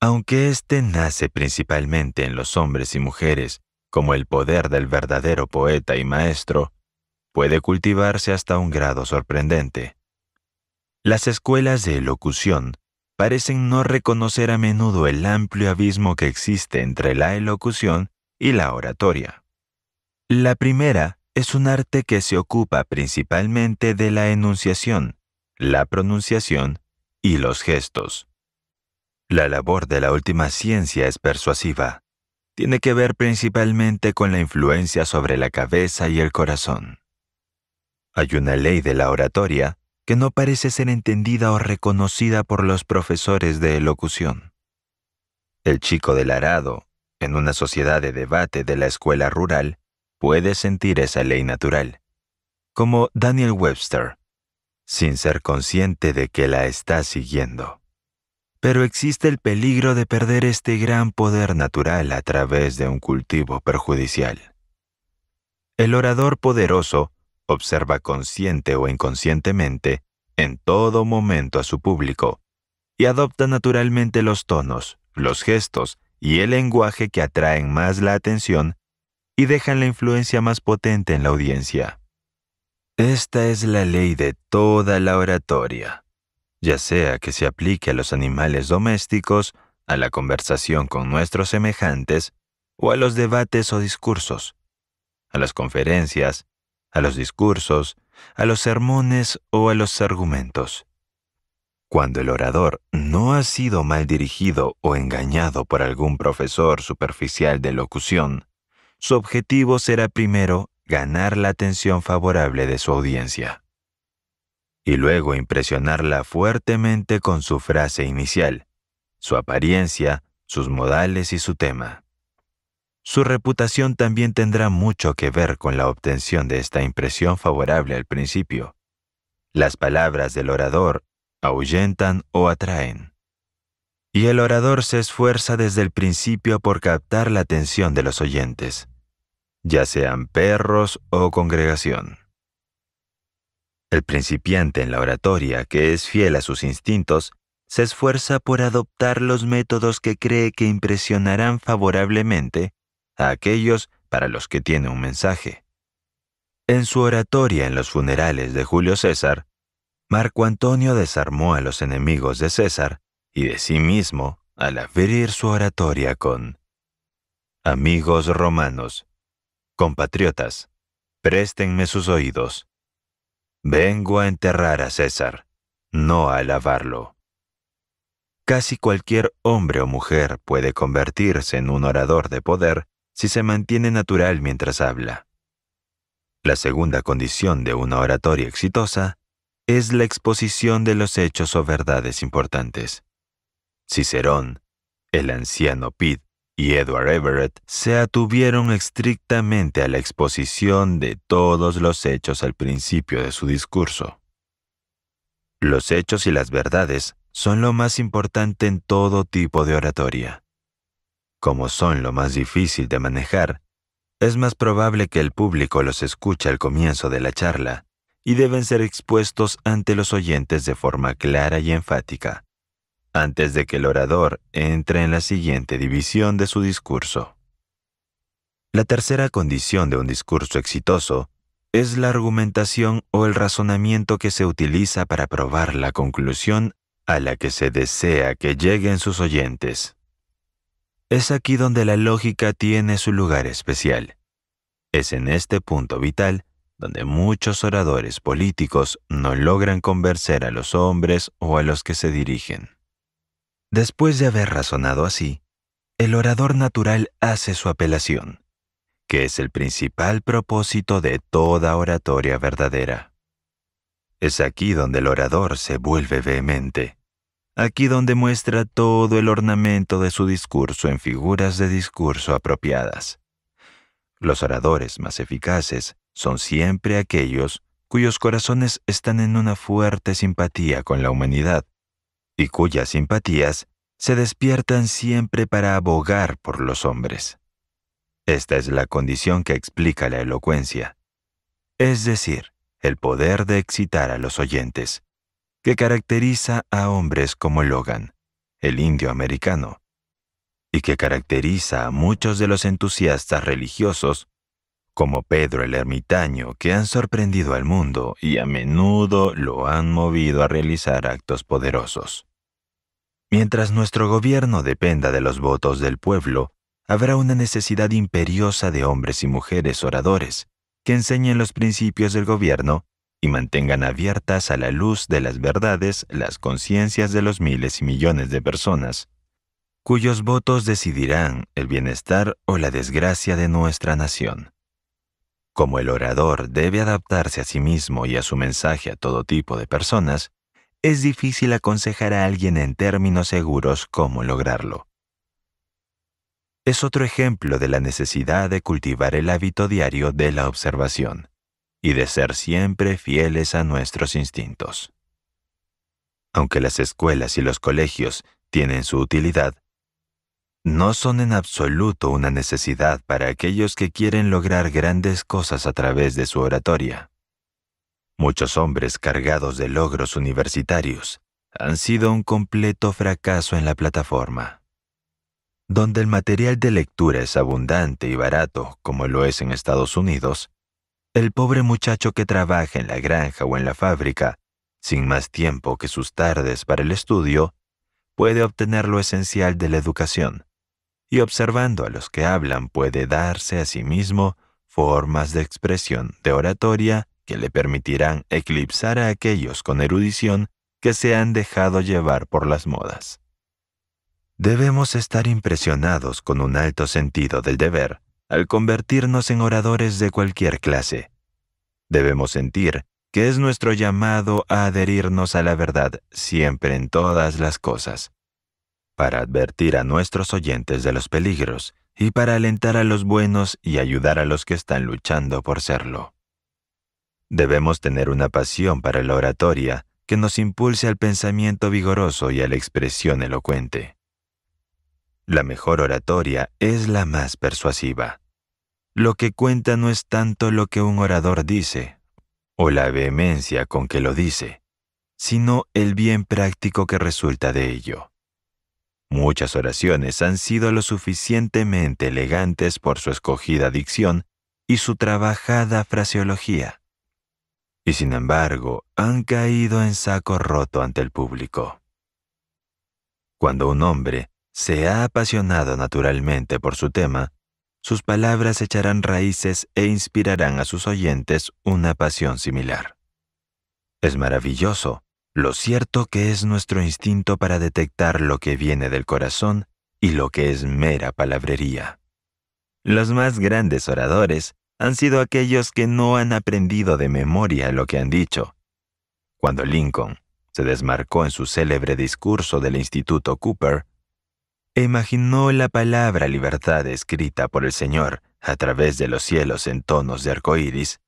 Speaker 1: Aunque este nace principalmente en los hombres y mujeres como el poder del verdadero poeta y maestro, puede cultivarse hasta un grado sorprendente. Las escuelas de elocución parecen no reconocer a menudo el amplio abismo que existe entre la elocución y la oratoria. La primera es un arte que se ocupa principalmente de la enunciación, la pronunciación y los gestos. La labor de la última ciencia es persuasiva. Tiene que ver principalmente con la influencia sobre la cabeza y el corazón. Hay una ley de la oratoria que no parece ser entendida o reconocida por los profesores de elocución. El chico del arado, en una sociedad de debate de la escuela rural, puede sentir esa ley natural, como Daniel Webster, sin ser consciente de que la está siguiendo. Pero existe el peligro de perder este gran poder natural a través de un cultivo perjudicial. El orador poderoso observa consciente o inconscientemente en todo momento a su público y adopta naturalmente los tonos, los gestos y el lenguaje que atraen más la atención y dejan la influencia más potente en la audiencia. Esta es la ley de toda la oratoria, ya sea que se aplique a los animales domésticos, a la conversación con nuestros semejantes, o a los debates o discursos, a las conferencias, a los discursos, a los sermones o a los argumentos. Cuando el orador no ha sido mal dirigido o engañado por algún profesor superficial de locución, su objetivo será primero ganar la atención favorable de su audiencia y luego impresionarla fuertemente con su frase inicial, su apariencia, sus modales y su tema. Su reputación también tendrá mucho que ver con la obtención de esta impresión favorable al principio. Las palabras del orador ahuyentan o atraen y el orador se esfuerza desde el principio por captar la atención de los oyentes, ya sean perros o congregación. El principiante en la oratoria, que es fiel a sus instintos, se esfuerza por adoptar los métodos que cree que impresionarán favorablemente a aquellos para los que tiene un mensaje. En su oratoria en los funerales de Julio César, Marco Antonio desarmó a los enemigos de César y de sí mismo al abrir su oratoria con Amigos romanos, compatriotas, préstenme sus oídos. Vengo a enterrar a César, no a alabarlo. Casi cualquier hombre o mujer puede convertirse en un orador de poder si se mantiene natural mientras habla. La segunda condición de una oratoria exitosa es la exposición de los hechos o verdades importantes. Cicerón, el anciano Pitt y Edward Everett se atuvieron estrictamente a la exposición de todos los hechos al principio de su discurso. Los hechos y las verdades son lo más importante en todo tipo de oratoria. Como son lo más difícil de manejar, es más probable que el público los escuche al comienzo de la charla y deben ser expuestos ante los oyentes de forma clara y enfática antes de que el orador entre en la siguiente división de su discurso. La tercera condición de un discurso exitoso es la argumentación o el razonamiento que se utiliza para probar la conclusión a la que se desea que lleguen sus oyentes. Es aquí donde la lógica tiene su lugar especial. Es en este punto vital donde muchos oradores políticos no logran convencer a los hombres o a los que se dirigen. Después de haber razonado así, el orador natural hace su apelación, que es el principal propósito de toda oratoria verdadera. Es aquí donde el orador se vuelve vehemente, aquí donde muestra todo el ornamento de su discurso en figuras de discurso apropiadas. Los oradores más eficaces son siempre aquellos cuyos corazones están en una fuerte simpatía con la humanidad y cuyas simpatías se despiertan siempre para abogar por los hombres. Esta es la condición que explica la elocuencia, es decir, el poder de excitar a los oyentes, que caracteriza a hombres como Logan, el indio americano, y que caracteriza a muchos de los entusiastas religiosos, como Pedro el ermitaño, que han sorprendido al mundo y a menudo lo han movido a realizar actos poderosos. Mientras nuestro gobierno dependa de los votos del pueblo, habrá una necesidad imperiosa de hombres y mujeres oradores que enseñen los principios del gobierno y mantengan abiertas a la luz de las verdades las conciencias de los miles y millones de personas, cuyos votos decidirán el bienestar o la desgracia de nuestra nación. Como el orador debe adaptarse a sí mismo y a su mensaje a todo tipo de personas, es difícil aconsejar a alguien en términos seguros cómo lograrlo. Es otro ejemplo de la necesidad de cultivar el hábito diario de la observación y de ser siempre fieles a nuestros instintos. Aunque las escuelas y los colegios tienen su utilidad, no son en absoluto una necesidad para aquellos que quieren lograr grandes cosas a través de su oratoria. Muchos hombres cargados de logros universitarios han sido un completo fracaso en la plataforma, donde el material de lectura es abundante y barato como lo es en Estados Unidos, el pobre muchacho que trabaja en la granja o en la fábrica, sin más tiempo que sus tardes para el estudio, puede obtener lo esencial de la educación, y observando a los que hablan puede darse a sí mismo formas de expresión, de oratoria que le permitirán eclipsar a aquellos con erudición que se han dejado llevar por las modas. Debemos estar impresionados con un alto sentido del deber al convertirnos en oradores de cualquier clase. Debemos sentir que es nuestro llamado a adherirnos a la verdad siempre en todas las cosas, para advertir a nuestros oyentes de los peligros y para alentar a los buenos y ayudar a los que están luchando por serlo. Debemos tener una pasión para la oratoria que nos impulse al pensamiento vigoroso y a la expresión elocuente. La mejor oratoria es la más persuasiva. Lo que cuenta no es tanto lo que un orador dice, o la vehemencia con que lo dice, sino el bien práctico que resulta de ello. Muchas oraciones han sido lo suficientemente elegantes por su escogida dicción y su trabajada fraseología y sin embargo han caído en saco roto ante el público. Cuando un hombre se ha apasionado naturalmente por su tema, sus palabras echarán raíces e inspirarán a sus oyentes una pasión similar. Es maravilloso lo cierto que es nuestro instinto para detectar lo que viene del corazón y lo que es mera palabrería. Los más grandes oradores han sido aquellos que no han aprendido de memoria lo que han dicho. Cuando Lincoln se desmarcó en su célebre discurso del Instituto Cooper, imaginó la palabra libertad escrita por el Señor a través de los cielos en tonos de arcoíris,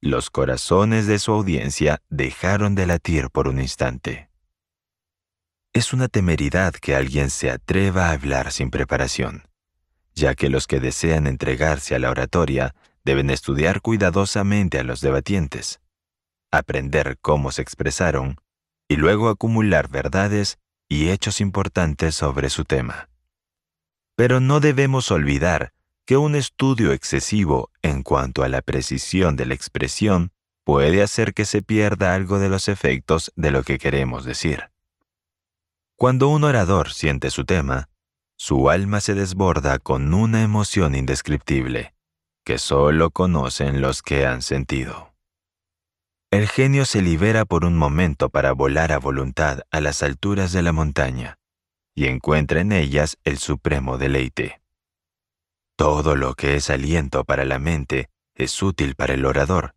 Speaker 1: los corazones de su audiencia dejaron de latir por un instante. Es una temeridad que alguien se atreva a hablar sin preparación, ya que los que desean entregarse a la oratoria deben estudiar cuidadosamente a los debatientes, aprender cómo se expresaron y luego acumular verdades y hechos importantes sobre su tema. Pero no debemos olvidar que un estudio excesivo en cuanto a la precisión de la expresión puede hacer que se pierda algo de los efectos de lo que queremos decir. Cuando un orador siente su tema, su alma se desborda con una emoción indescriptible que solo conocen los que han sentido. El genio se libera por un momento para volar a voluntad a las alturas de la montaña y encuentra en ellas el supremo deleite. Todo lo que es aliento para la mente es útil para el orador,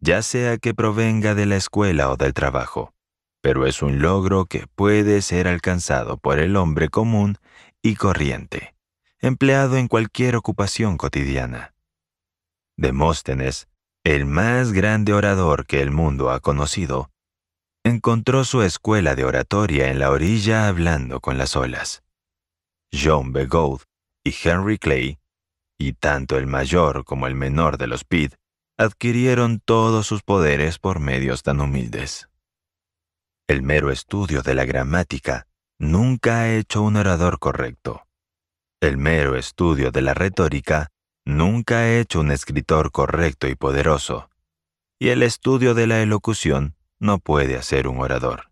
Speaker 1: ya sea que provenga de la escuela o del trabajo, pero es un logro que puede ser alcanzado por el hombre común y corriente, empleado en cualquier ocupación cotidiana. Demóstenes, el más grande orador que el mundo ha conocido, encontró su escuela de oratoria en la orilla hablando con las olas. John Gold y Henry Clay, y tanto el mayor como el menor de los Pitt, adquirieron todos sus poderes por medios tan humildes. El mero estudio de la gramática nunca ha hecho un orador correcto. El mero estudio de la retórica Nunca he hecho un escritor correcto y poderoso, y el estudio de la elocución no puede hacer un orador.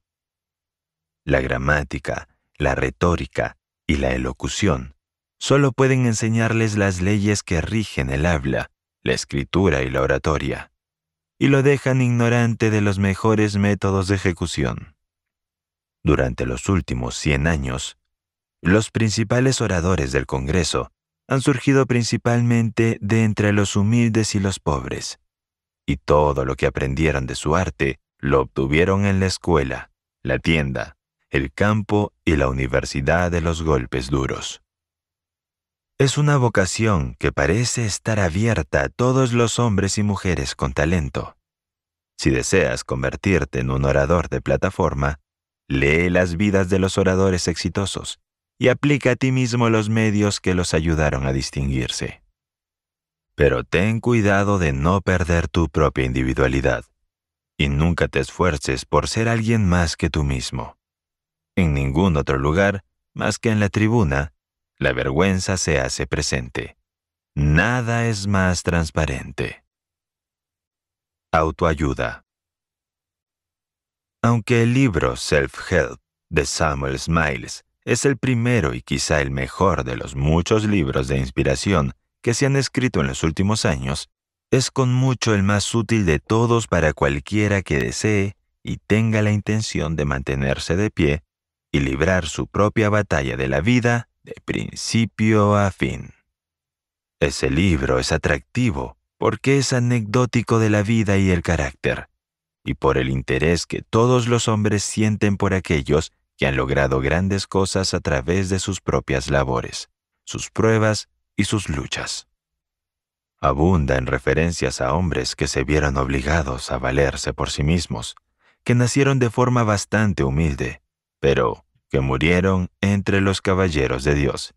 Speaker 1: La gramática, la retórica y la elocución solo pueden enseñarles las leyes que rigen el habla, la escritura y la oratoria, y lo dejan ignorante de los mejores métodos de ejecución. Durante los últimos 100 años, los principales oradores del Congreso han surgido principalmente de entre los humildes y los pobres, y todo lo que aprendieron de su arte lo obtuvieron en la escuela, la tienda, el campo y la universidad de los golpes duros. Es una vocación que parece estar abierta a todos los hombres y mujeres con talento. Si deseas convertirte en un orador de plataforma, lee las vidas de los oradores exitosos y aplica a ti mismo los medios que los ayudaron a distinguirse. Pero ten cuidado de no perder tu propia individualidad y nunca te esfuerces por ser alguien más que tú mismo. En ningún otro lugar, más que en la tribuna, la vergüenza se hace presente. Nada es más transparente. Autoayuda. Aunque el libro Self-Help de Samuel Smiles es el primero y quizá el mejor de los muchos libros de inspiración que se han escrito en los últimos años, es con mucho el más útil de todos para cualquiera que desee y tenga la intención de mantenerse de pie y librar su propia batalla de la vida de principio a fin. Ese libro es atractivo porque es anecdótico de la vida y el carácter, y por el interés que todos los hombres sienten por aquellos han logrado grandes cosas a través de sus propias labores, sus pruebas y sus luchas. Abunda en referencias a hombres que se vieron obligados a valerse por sí mismos, que nacieron de forma bastante humilde, pero que murieron entre los caballeros de Dios,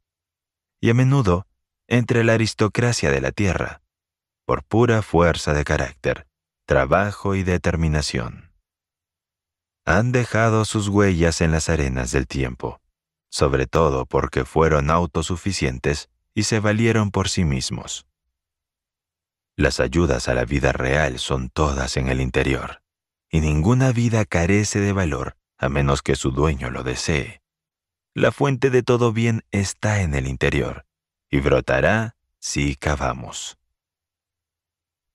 Speaker 1: y a menudo entre la aristocracia de la tierra, por pura fuerza de carácter, trabajo y determinación han dejado sus huellas en las arenas del tiempo, sobre todo porque fueron autosuficientes y se valieron por sí mismos. Las ayudas a la vida real son todas en el interior, y ninguna vida carece de valor a menos que su dueño lo desee. La fuente de todo bien está en el interior, y brotará si cavamos.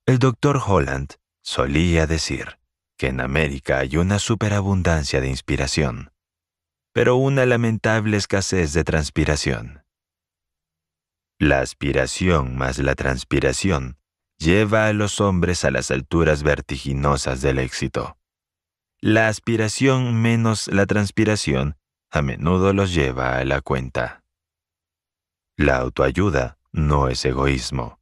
Speaker 1: El doctor Holland solía decir, que en América hay una superabundancia de inspiración, pero una lamentable escasez de transpiración. La aspiración más la transpiración lleva a los hombres a las alturas vertiginosas del éxito. La aspiración menos la transpiración a menudo los lleva a la cuenta. La autoayuda no es egoísmo.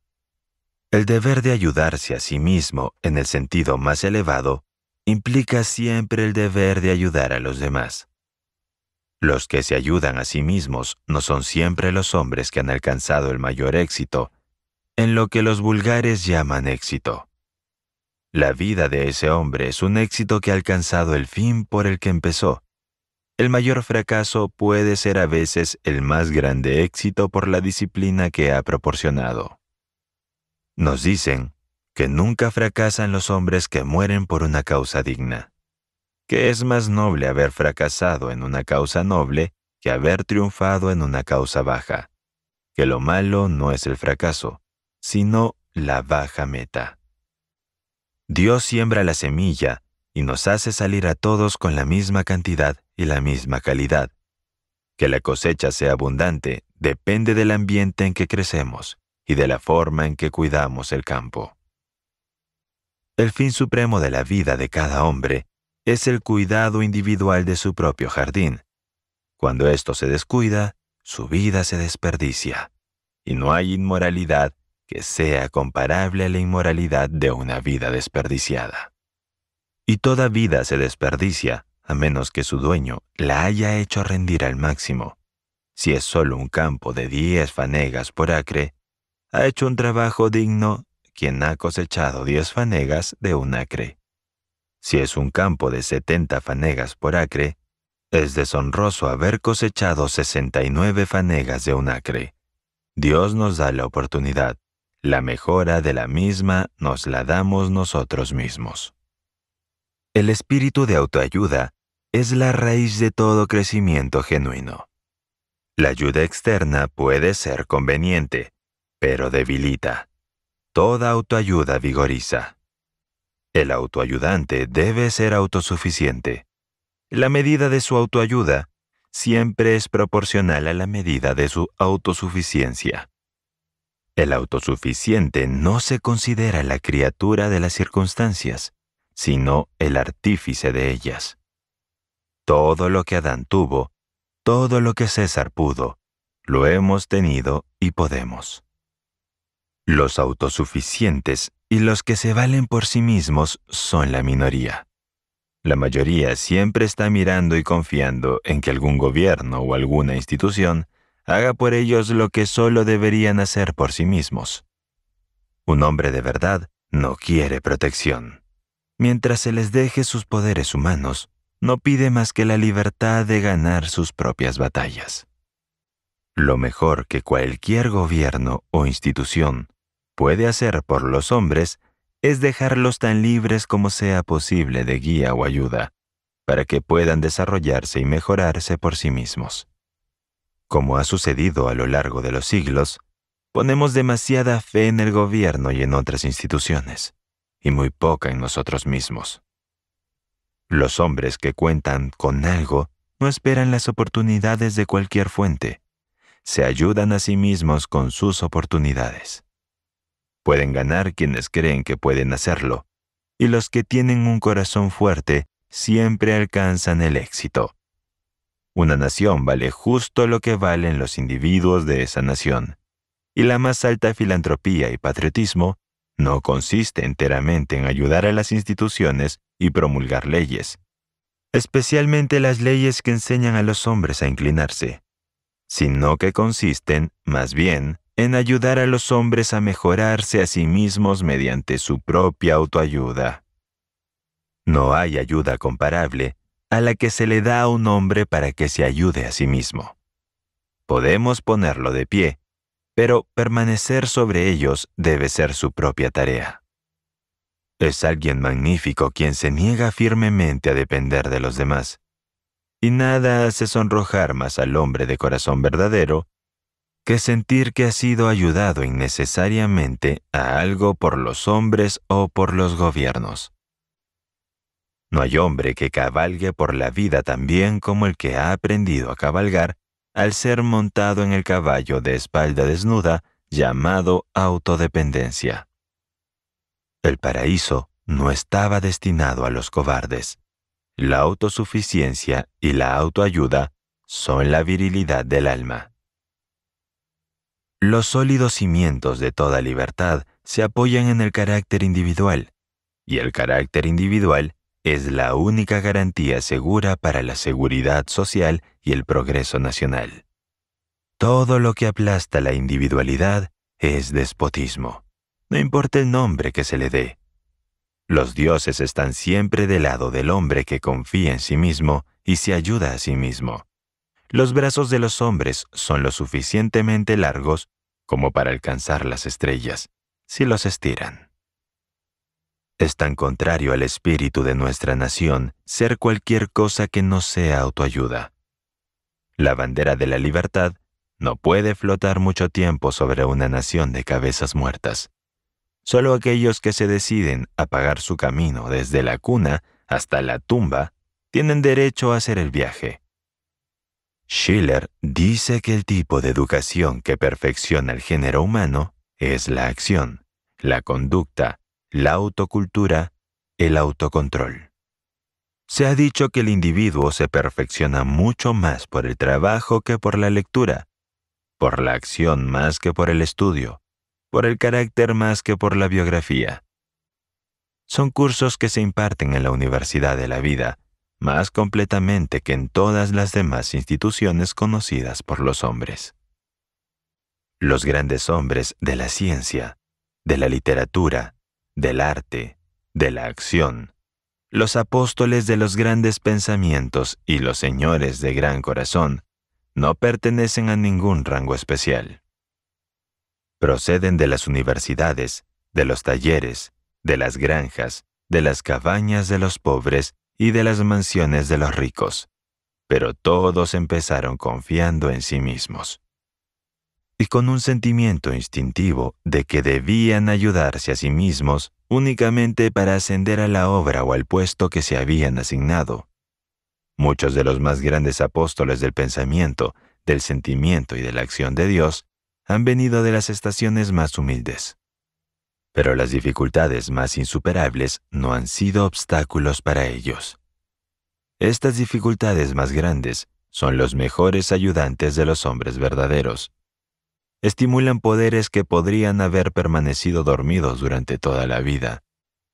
Speaker 1: El deber de ayudarse a sí mismo en el sentido más elevado implica siempre el deber de ayudar a los demás. Los que se ayudan a sí mismos no son siempre los hombres que han alcanzado el mayor éxito, en lo que los vulgares llaman éxito. La vida de ese hombre es un éxito que ha alcanzado el fin por el que empezó. El mayor fracaso puede ser a veces el más grande éxito por la disciplina que ha proporcionado. Nos dicen, que nunca fracasan los hombres que mueren por una causa digna, que es más noble haber fracasado en una causa noble que haber triunfado en una causa baja, que lo malo no es el fracaso, sino la baja meta. Dios siembra la semilla y nos hace salir a todos con la misma cantidad y la misma calidad. Que la cosecha sea abundante depende del ambiente en que crecemos y de la forma en que cuidamos el campo. El fin supremo de la vida de cada hombre es el cuidado individual de su propio jardín. Cuando esto se descuida, su vida se desperdicia, y no hay inmoralidad que sea comparable a la inmoralidad de una vida desperdiciada. Y toda vida se desperdicia a menos que su dueño la haya hecho rendir al máximo. Si es solo un campo de diez fanegas por acre, ha hecho un trabajo digno quien ha cosechado 10 fanegas de un acre. Si es un campo de 70 fanegas por acre, es deshonroso haber cosechado 69 fanegas de un acre. Dios nos da la oportunidad. La mejora de la misma nos la damos nosotros mismos. El espíritu de autoayuda es la raíz de todo crecimiento genuino. La ayuda externa puede ser conveniente, pero debilita. Toda autoayuda vigoriza. El autoayudante debe ser autosuficiente. La medida de su autoayuda siempre es proporcional a la medida de su autosuficiencia. El autosuficiente no se considera la criatura de las circunstancias, sino el artífice de ellas. Todo lo que Adán tuvo, todo lo que César pudo, lo hemos tenido y podemos. Los autosuficientes y los que se valen por sí mismos son la minoría. La mayoría siempre está mirando y confiando en que algún gobierno o alguna institución haga por ellos lo que solo deberían hacer por sí mismos. Un hombre de verdad no quiere protección. Mientras se les deje sus poderes humanos, no pide más que la libertad de ganar sus propias batallas. Lo mejor que cualquier gobierno o institución puede hacer por los hombres es dejarlos tan libres como sea posible de guía o ayuda, para que puedan desarrollarse y mejorarse por sí mismos. Como ha sucedido a lo largo de los siglos, ponemos demasiada fe en el gobierno y en otras instituciones, y muy poca en nosotros mismos. Los hombres que cuentan con algo no esperan las oportunidades de cualquier fuente, se ayudan a sí mismos con sus oportunidades pueden ganar quienes creen que pueden hacerlo, y los que tienen un corazón fuerte siempre alcanzan el éxito. Una nación vale justo lo que valen los individuos de esa nación, y la más alta filantropía y patriotismo no consiste enteramente en ayudar a las instituciones y promulgar leyes, especialmente las leyes que enseñan a los hombres a inclinarse, sino que consisten, más bien, en ayudar a los hombres a mejorarse a sí mismos mediante su propia autoayuda. No hay ayuda comparable a la que se le da a un hombre para que se ayude a sí mismo. Podemos ponerlo de pie, pero permanecer sobre ellos debe ser su propia tarea. Es alguien magnífico quien se niega firmemente a depender de los demás. Y nada hace sonrojar más al hombre de corazón verdadero que sentir que ha sido ayudado innecesariamente a algo por los hombres o por los gobiernos. No hay hombre que cabalgue por la vida tan bien como el que ha aprendido a cabalgar al ser montado en el caballo de espalda desnuda llamado autodependencia. El paraíso no estaba destinado a los cobardes. La autosuficiencia y la autoayuda son la virilidad del alma. Los sólidos cimientos de toda libertad se apoyan en el carácter individual, y el carácter individual es la única garantía segura para la seguridad social y el progreso nacional. Todo lo que aplasta la individualidad es despotismo, no importa el nombre que se le dé. Los dioses están siempre del lado del hombre que confía en sí mismo y se ayuda a sí mismo los brazos de los hombres son lo suficientemente largos como para alcanzar las estrellas, si los estiran. Es tan contrario al espíritu de nuestra nación ser cualquier cosa que no sea autoayuda. La bandera de la libertad no puede flotar mucho tiempo sobre una nación de cabezas muertas. Solo aquellos que se deciden a pagar su camino desde la cuna hasta la tumba tienen derecho a hacer el viaje. Schiller dice que el tipo de educación que perfecciona el género humano es la acción, la conducta, la autocultura, el autocontrol. Se ha dicho que el individuo se perfecciona mucho más por el trabajo que por la lectura, por la acción más que por el estudio, por el carácter más que por la biografía. Son cursos que se imparten en la Universidad de la Vida más completamente que en todas las demás instituciones conocidas por los hombres. Los grandes hombres de la ciencia, de la literatura, del arte, de la acción, los apóstoles de los grandes pensamientos y los señores de gran corazón no pertenecen a ningún rango especial. Proceden de las universidades, de los talleres, de las granjas, de las cabañas de los pobres y de las mansiones de los ricos, pero todos empezaron confiando en sí mismos y con un sentimiento instintivo de que debían ayudarse a sí mismos únicamente para ascender a la obra o al puesto que se habían asignado. Muchos de los más grandes apóstoles del pensamiento, del sentimiento y de la acción de Dios han venido de las estaciones más humildes pero las dificultades más insuperables no han sido obstáculos para ellos. Estas dificultades más grandes son los mejores ayudantes de los hombres verdaderos. Estimulan poderes que podrían haber permanecido dormidos durante toda la vida,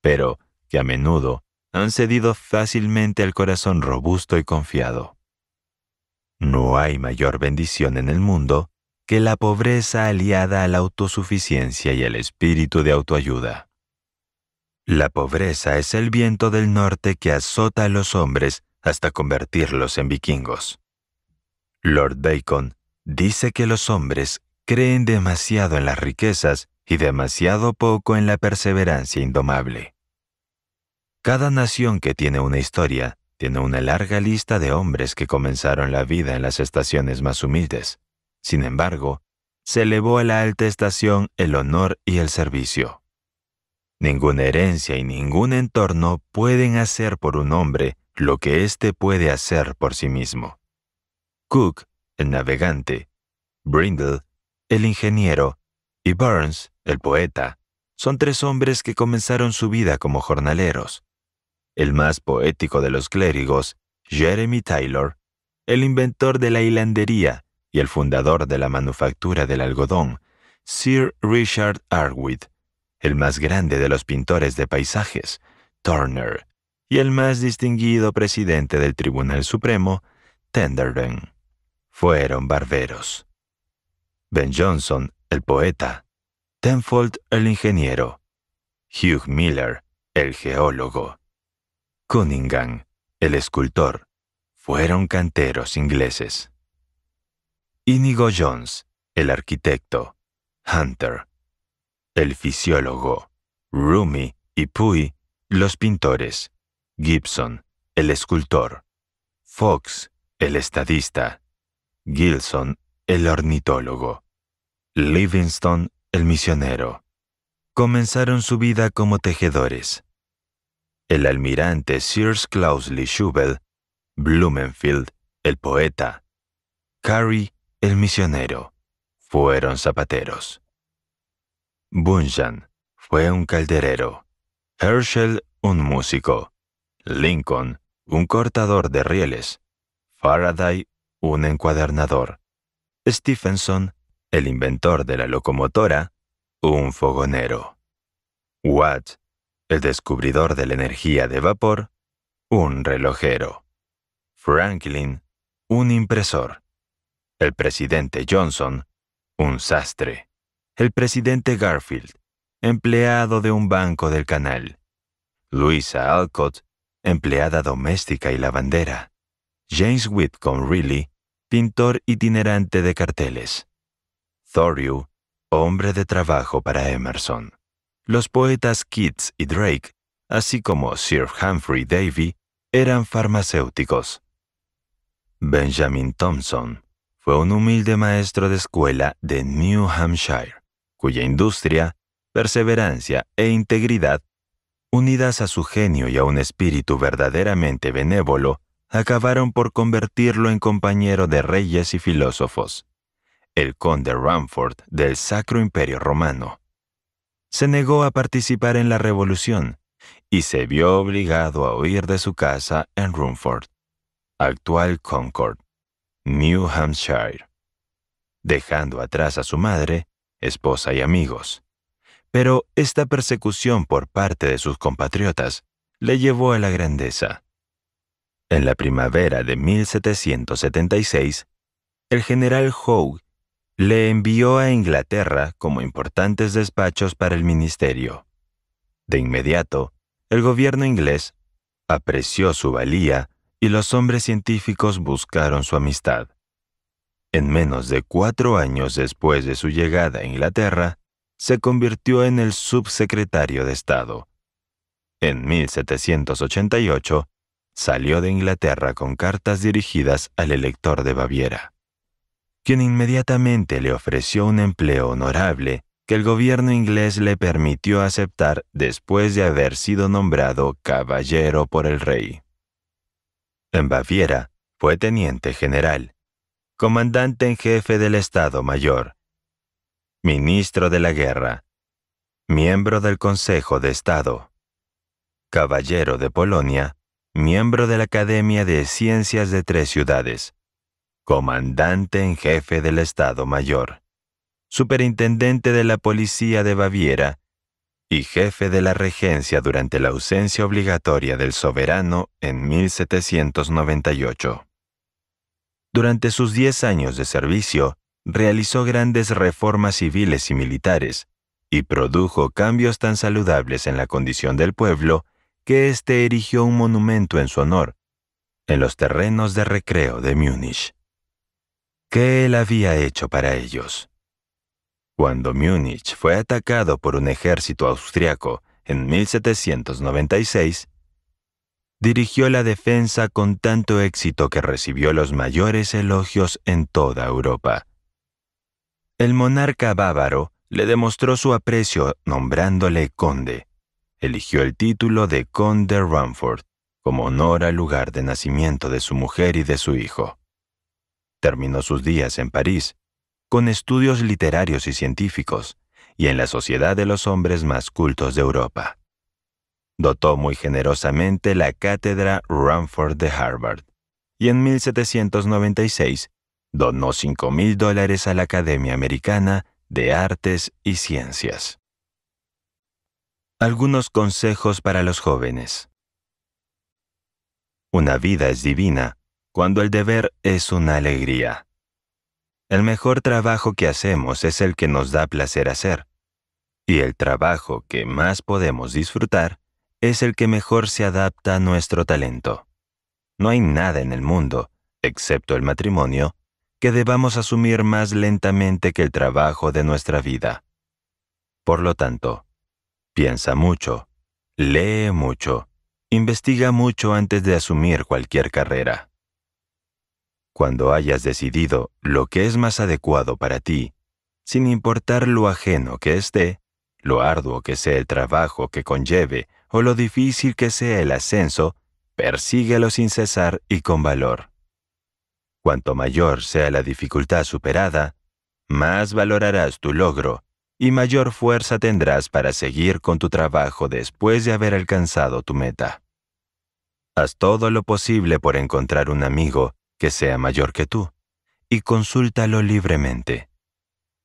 Speaker 1: pero que a menudo han cedido fácilmente al corazón robusto y confiado. No hay mayor bendición en el mundo que la pobreza aliada a la autosuficiencia y al espíritu de autoayuda. La pobreza es el viento del norte que azota a los hombres hasta convertirlos en vikingos. Lord Bacon dice que los hombres creen demasiado en las riquezas y demasiado poco en la perseverancia indomable. Cada nación que tiene una historia tiene una larga lista de hombres que comenzaron la vida en las estaciones más humildes. Sin embargo, se elevó a la alta estación el honor y el servicio. Ninguna herencia y ningún entorno pueden hacer por un hombre lo que éste puede hacer por sí mismo. Cook, el navegante, Brindle, el ingeniero, y Burns, el poeta, son tres hombres que comenzaron su vida como jornaleros. El más poético de los clérigos, Jeremy Taylor, el inventor de la hilandería, y el fundador de la manufactura del algodón, Sir Richard Arkwright, el más grande de los pintores de paisajes, Turner, y el más distinguido presidente del Tribunal Supremo, Tenderden. Fueron barberos. Ben Johnson, el poeta, Tenfold, el ingeniero, Hugh Miller, el geólogo, Cunningham, el escultor, fueron canteros ingleses. Inigo Jones, el arquitecto, Hunter, el fisiólogo, Rumi y Puy, los pintores, Gibson, el escultor, Fox, el estadista, Gilson, el ornitólogo, Livingston, el misionero. Comenzaron su vida como tejedores. El almirante Sears Clausley Schubel, Blumenfield, el poeta, Carrie, el misionero, fueron zapateros. Bunyan fue un calderero, Herschel un músico, Lincoln un cortador de rieles, Faraday un encuadernador, Stephenson el inventor de la locomotora, un fogonero, Watt el descubridor de la energía de vapor, un relojero, Franklin un impresor, el presidente Johnson, un sastre, el presidente Garfield, empleado de un banco del canal, Luisa Alcott, empleada doméstica y lavandera, James Whitcomb Reilly, pintor itinerante de carteles, Thoreau, hombre de trabajo para Emerson, los poetas Keats y Drake, así como Sir Humphrey Davy, eran farmacéuticos. Benjamin Thompson, fue un humilde maestro de escuela de New Hampshire, cuya industria, perseverancia e integridad, unidas a su genio y a un espíritu verdaderamente benévolo, acabaron por convertirlo en compañero de reyes y filósofos, el conde Rumford del Sacro Imperio Romano. Se negó a participar en la revolución y se vio obligado a huir de su casa en Rumford, actual Concord, New Hampshire, dejando atrás a su madre, esposa y amigos. Pero esta persecución por parte de sus compatriotas le llevó a la grandeza. En la primavera de 1776, el general Hogue le envió a Inglaterra como importantes despachos para el ministerio. De inmediato, el gobierno inglés apreció su valía y los hombres científicos buscaron su amistad. En menos de cuatro años después de su llegada a Inglaterra, se convirtió en el subsecretario de Estado. En 1788, salió de Inglaterra con cartas dirigidas al elector de Baviera, quien inmediatamente le ofreció un empleo honorable que el gobierno inglés le permitió aceptar después de haber sido nombrado caballero por el rey. En Baviera fue teniente general, comandante en jefe del Estado Mayor, ministro de la guerra, miembro del Consejo de Estado, caballero de Polonia, miembro de la Academia de Ciencias de Tres Ciudades, comandante en jefe del Estado Mayor, superintendente de la Policía de Baviera y jefe de la regencia durante la ausencia obligatoria del soberano en 1798. Durante sus diez años de servicio, realizó grandes reformas civiles y militares, y produjo cambios tan saludables en la condición del pueblo que éste erigió un monumento en su honor, en los terrenos de recreo de Múnich. ¿Qué él había hecho para ellos? Cuando Múnich fue atacado por un ejército austriaco en 1796, dirigió la defensa con tanto éxito que recibió los mayores elogios en toda Europa. El monarca bávaro le demostró su aprecio nombrándole conde. Eligió el título de conde Rumford como honor al lugar de nacimiento de su mujer y de su hijo. Terminó sus días en París, con estudios literarios y científicos, y en la sociedad de los hombres más cultos de Europa. Dotó muy generosamente la cátedra Rumford de Harvard, y en 1796 donó 5.000 dólares a la Academia Americana de Artes y Ciencias. Algunos consejos para los jóvenes. Una vida es divina cuando el deber es una alegría. El mejor trabajo que hacemos es el que nos da placer hacer. Y el trabajo que más podemos disfrutar es el que mejor se adapta a nuestro talento. No hay nada en el mundo, excepto el matrimonio, que debamos asumir más lentamente que el trabajo de nuestra vida. Por lo tanto, piensa mucho, lee mucho, investiga mucho antes de asumir cualquier carrera cuando hayas decidido lo que es más adecuado para ti, sin importar lo ajeno que esté, lo arduo que sea el trabajo que conlleve o lo difícil que sea el ascenso, persíguelo sin cesar y con valor. Cuanto mayor sea la dificultad superada, más valorarás tu logro y mayor fuerza tendrás para seguir con tu trabajo después de haber alcanzado tu meta. Haz todo lo posible por encontrar un amigo que sea mayor que tú, y consúltalo libremente.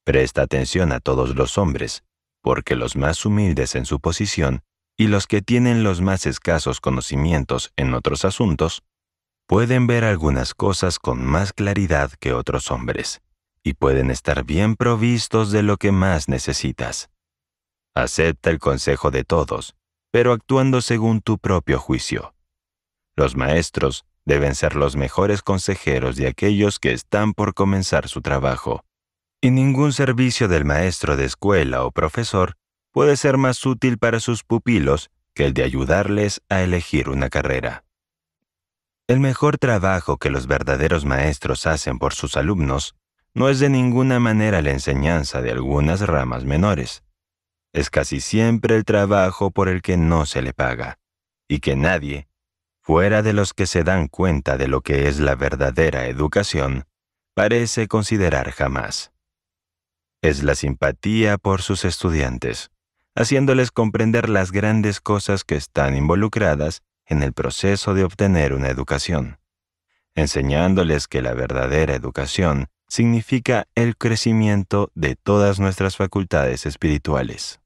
Speaker 1: Presta atención a todos los hombres, porque los más humildes en su posición y los que tienen los más escasos conocimientos en otros asuntos, pueden ver algunas cosas con más claridad que otros hombres, y pueden estar bien provistos de lo que más necesitas. Acepta el consejo de todos, pero actuando según tu propio juicio. Los maestros deben ser los mejores consejeros de aquellos que están por comenzar su trabajo. Y ningún servicio del maestro de escuela o profesor puede ser más útil para sus pupilos que el de ayudarles a elegir una carrera. El mejor trabajo que los verdaderos maestros hacen por sus alumnos no es de ninguna manera la enseñanza de algunas ramas menores. Es casi siempre el trabajo por el que no se le paga, y que nadie, fuera de los que se dan cuenta de lo que es la verdadera educación, parece considerar jamás. Es la simpatía por sus estudiantes, haciéndoles comprender las grandes cosas que están involucradas en el proceso de obtener una educación, enseñándoles que la verdadera educación significa el crecimiento de todas nuestras facultades espirituales.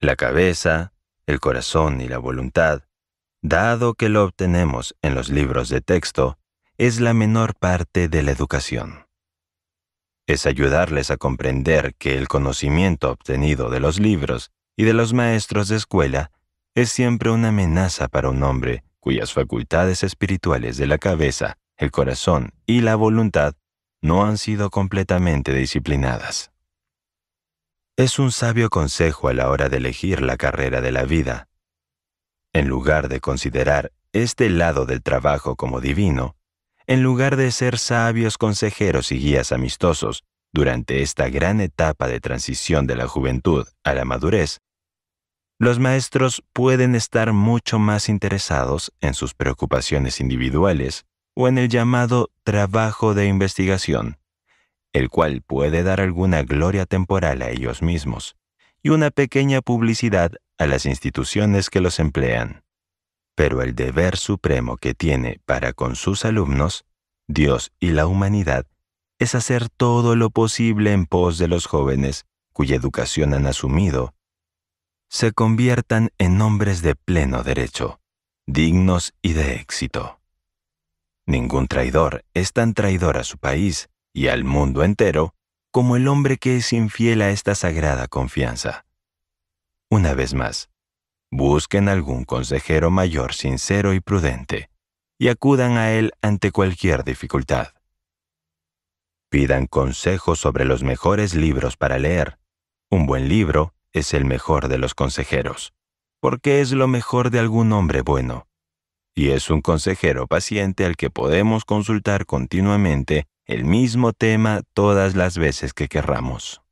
Speaker 1: La cabeza, el corazón y la voluntad dado que lo obtenemos en los libros de texto, es la menor parte de la educación. Es ayudarles a comprender que el conocimiento obtenido de los libros y de los maestros de escuela es siempre una amenaza para un hombre cuyas facultades espirituales de la cabeza, el corazón y la voluntad no han sido completamente disciplinadas. Es un sabio consejo a la hora de elegir la carrera de la vida, en lugar de considerar este lado del trabajo como divino, en lugar de ser sabios consejeros y guías amistosos durante esta gran etapa de transición de la juventud a la madurez, los maestros pueden estar mucho más interesados en sus preocupaciones individuales o en el llamado trabajo de investigación, el cual puede dar alguna gloria temporal a ellos mismos y una pequeña publicidad a las instituciones que los emplean. Pero el deber supremo que tiene para con sus alumnos, Dios y la humanidad, es hacer todo lo posible en pos de los jóvenes cuya educación han asumido, se conviertan en hombres de pleno derecho, dignos y de éxito. Ningún traidor es tan traidor a su país y al mundo entero como el hombre que es infiel a esta sagrada confianza. Una vez más, busquen algún consejero mayor sincero y prudente y acudan a él ante cualquier dificultad. Pidan consejos sobre los mejores libros para leer. Un buen libro es el mejor de los consejeros, porque es lo mejor de algún hombre bueno, y es un consejero paciente al que podemos consultar continuamente el mismo tema todas las veces que querramos.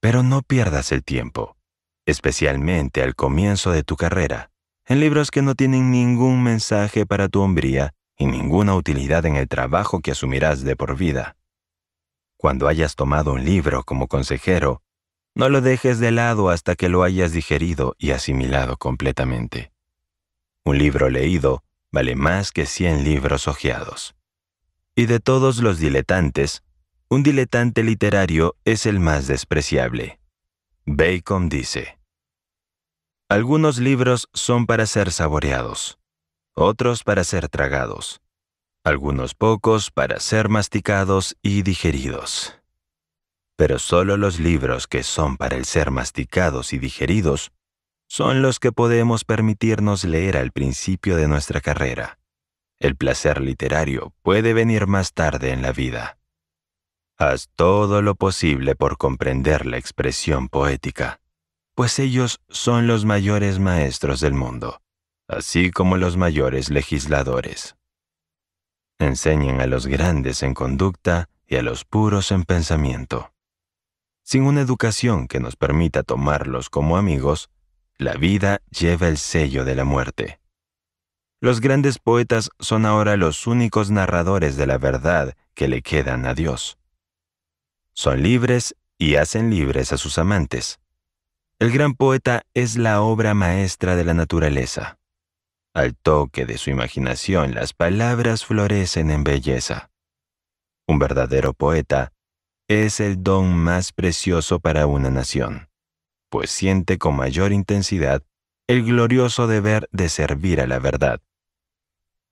Speaker 1: Pero no pierdas el tiempo especialmente al comienzo de tu carrera, en libros que no tienen ningún mensaje para tu hombría y ninguna utilidad en el trabajo que asumirás de por vida. Cuando hayas tomado un libro como consejero, no lo dejes de lado hasta que lo hayas digerido y asimilado completamente. Un libro leído vale más que 100 libros hojeados. Y de todos los diletantes, un diletante literario es el más despreciable. Bacon dice, Algunos libros son para ser saboreados, otros para ser tragados, algunos pocos para ser masticados y digeridos. Pero solo los libros que son para el ser masticados y digeridos son los que podemos permitirnos leer al principio de nuestra carrera. El placer literario puede venir más tarde en la vida. Haz todo lo posible por comprender la expresión poética, pues ellos son los mayores maestros del mundo, así como los mayores legisladores. Enseñan a los grandes en conducta y a los puros en pensamiento. Sin una educación que nos permita tomarlos como amigos, la vida lleva el sello de la muerte. Los grandes poetas son ahora los únicos narradores de la verdad que le quedan a Dios. Son libres y hacen libres a sus amantes. El gran poeta es la obra maestra de la naturaleza. Al toque de su imaginación las palabras florecen en belleza. Un verdadero poeta es el don más precioso para una nación, pues siente con mayor intensidad el glorioso deber de servir a la verdad.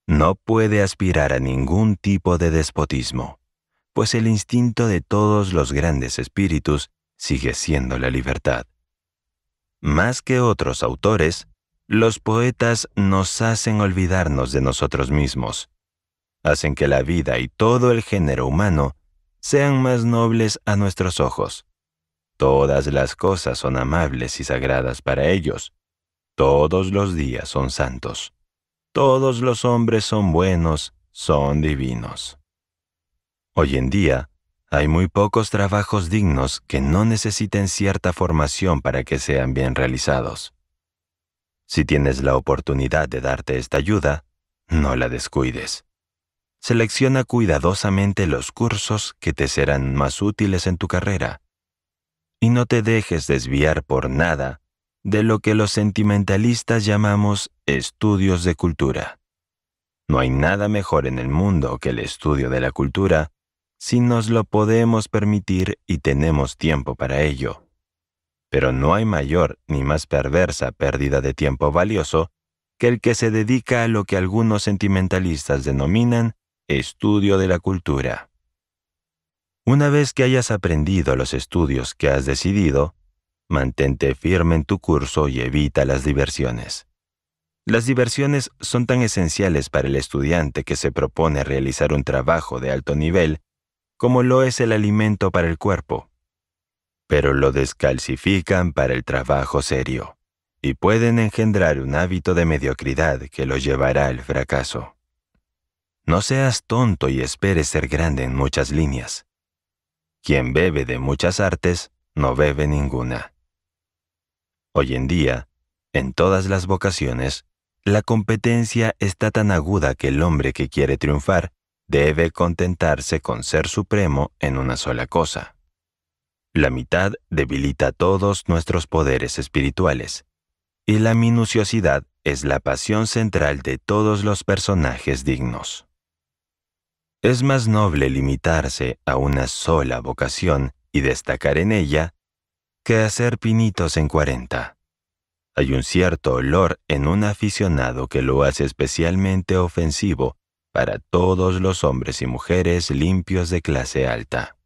Speaker 1: No puede aspirar a ningún tipo de despotismo pues el instinto de todos los grandes espíritus sigue siendo la libertad. Más que otros autores, los poetas nos hacen olvidarnos de nosotros mismos, hacen que la vida y todo el género humano sean más nobles a nuestros ojos. Todas las cosas son amables y sagradas para ellos. Todos los días son santos. Todos los hombres son buenos, son divinos. Hoy en día, hay muy pocos trabajos dignos que no necesiten cierta formación para que sean bien realizados. Si tienes la oportunidad de darte esta ayuda, no la descuides. Selecciona cuidadosamente los cursos que te serán más útiles en tu carrera. Y no te dejes desviar por nada de lo que los sentimentalistas llamamos estudios de cultura. No hay nada mejor en el mundo que el estudio de la cultura si nos lo podemos permitir y tenemos tiempo para ello. Pero no hay mayor ni más perversa pérdida de tiempo valioso que el que se dedica a lo que algunos sentimentalistas denominan estudio de la cultura. Una vez que hayas aprendido los estudios que has decidido, mantente firme en tu curso y evita las diversiones. Las diversiones son tan esenciales para el estudiante que se propone realizar un trabajo de alto nivel como lo es el alimento para el cuerpo, pero lo descalcifican para el trabajo serio y pueden engendrar un hábito de mediocridad que lo llevará al fracaso. No seas tonto y espere ser grande en muchas líneas. Quien bebe de muchas artes, no bebe ninguna. Hoy en día, en todas las vocaciones, la competencia está tan aguda que el hombre que quiere triunfar debe contentarse con ser supremo en una sola cosa. La mitad debilita todos nuestros poderes espirituales, y la minuciosidad es la pasión central de todos los personajes dignos. Es más noble limitarse a una sola vocación y destacar en ella que hacer pinitos en cuarenta. Hay un cierto olor en un aficionado que lo hace especialmente ofensivo para todos los hombres y mujeres limpios de clase alta.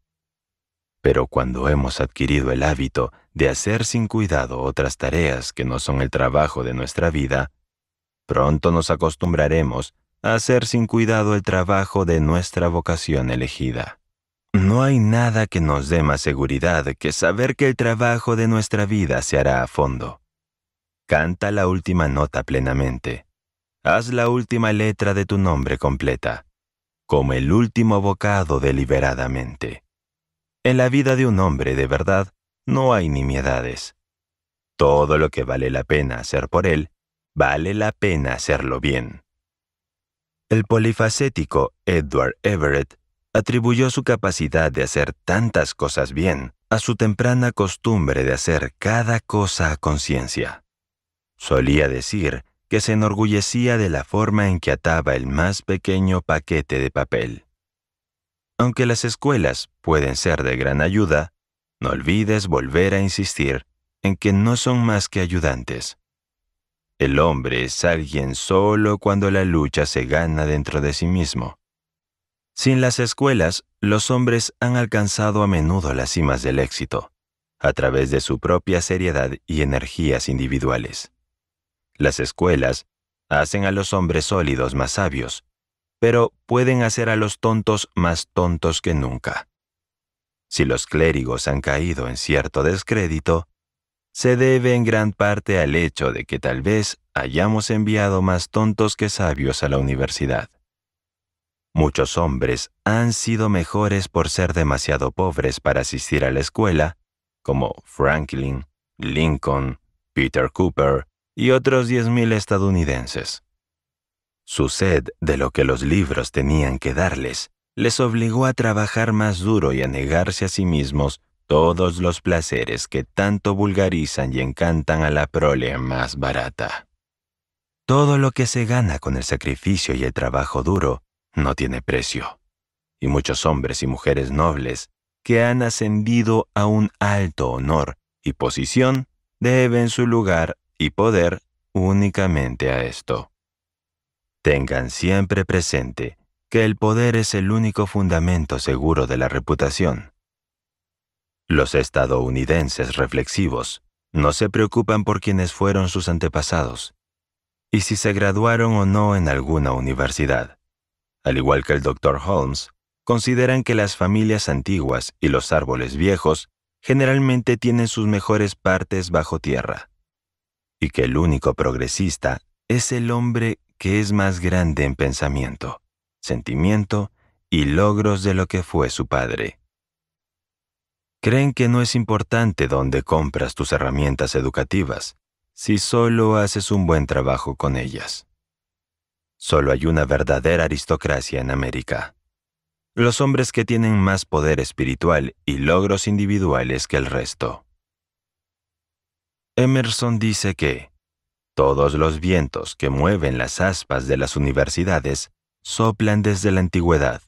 Speaker 1: Pero cuando hemos adquirido el hábito de hacer sin cuidado otras tareas que no son el trabajo de nuestra vida, pronto nos acostumbraremos a hacer sin cuidado el trabajo de nuestra vocación elegida. No hay nada que nos dé más seguridad que saber que el trabajo de nuestra vida se hará a fondo. Canta la última nota plenamente Haz la última letra de tu nombre completa. como el último bocado deliberadamente. En la vida de un hombre de verdad no hay nimiedades. Todo lo que vale la pena hacer por él, vale la pena hacerlo bien. El polifacético Edward Everett atribuyó su capacidad de hacer tantas cosas bien a su temprana costumbre de hacer cada cosa a conciencia. Solía decir que se enorgullecía de la forma en que ataba el más pequeño paquete de papel. Aunque las escuelas pueden ser de gran ayuda, no olvides volver a insistir en que no son más que ayudantes. El hombre es alguien solo cuando la lucha se gana dentro de sí mismo. Sin las escuelas, los hombres han alcanzado a menudo las cimas del éxito, a través de su propia seriedad y energías individuales. Las escuelas hacen a los hombres sólidos más sabios, pero pueden hacer a los tontos más tontos que nunca. Si los clérigos han caído en cierto descrédito, se debe en gran parte al hecho de que tal vez hayamos enviado más tontos que sabios a la universidad. Muchos hombres han sido mejores por ser demasiado pobres para asistir a la escuela, como Franklin, Lincoln, Peter Cooper, y otros 10.000 estadounidenses. Su sed de lo que los libros tenían que darles les obligó a trabajar más duro y a negarse a sí mismos todos los placeres que tanto vulgarizan y encantan a la prole más barata. Todo lo que se gana con el sacrificio y el trabajo duro no tiene precio, y muchos hombres y mujeres nobles que han ascendido a un alto honor y posición deben su lugar y poder únicamente a esto. Tengan siempre presente que el poder es el único fundamento seguro de la reputación. Los estadounidenses reflexivos no se preocupan por quienes fueron sus antepasados y si se graduaron o no en alguna universidad. Al igual que el Dr. Holmes, consideran que las familias antiguas y los árboles viejos generalmente tienen sus mejores partes bajo tierra y que el único progresista es el hombre que es más grande en pensamiento, sentimiento y logros de lo que fue su padre. Creen que no es importante dónde compras tus herramientas educativas, si solo haces un buen trabajo con ellas. Solo hay una verdadera aristocracia en América. Los hombres que tienen más poder espiritual y logros individuales que el resto. Emerson dice que todos los vientos que mueven las aspas de las universidades soplan desde la antigüedad.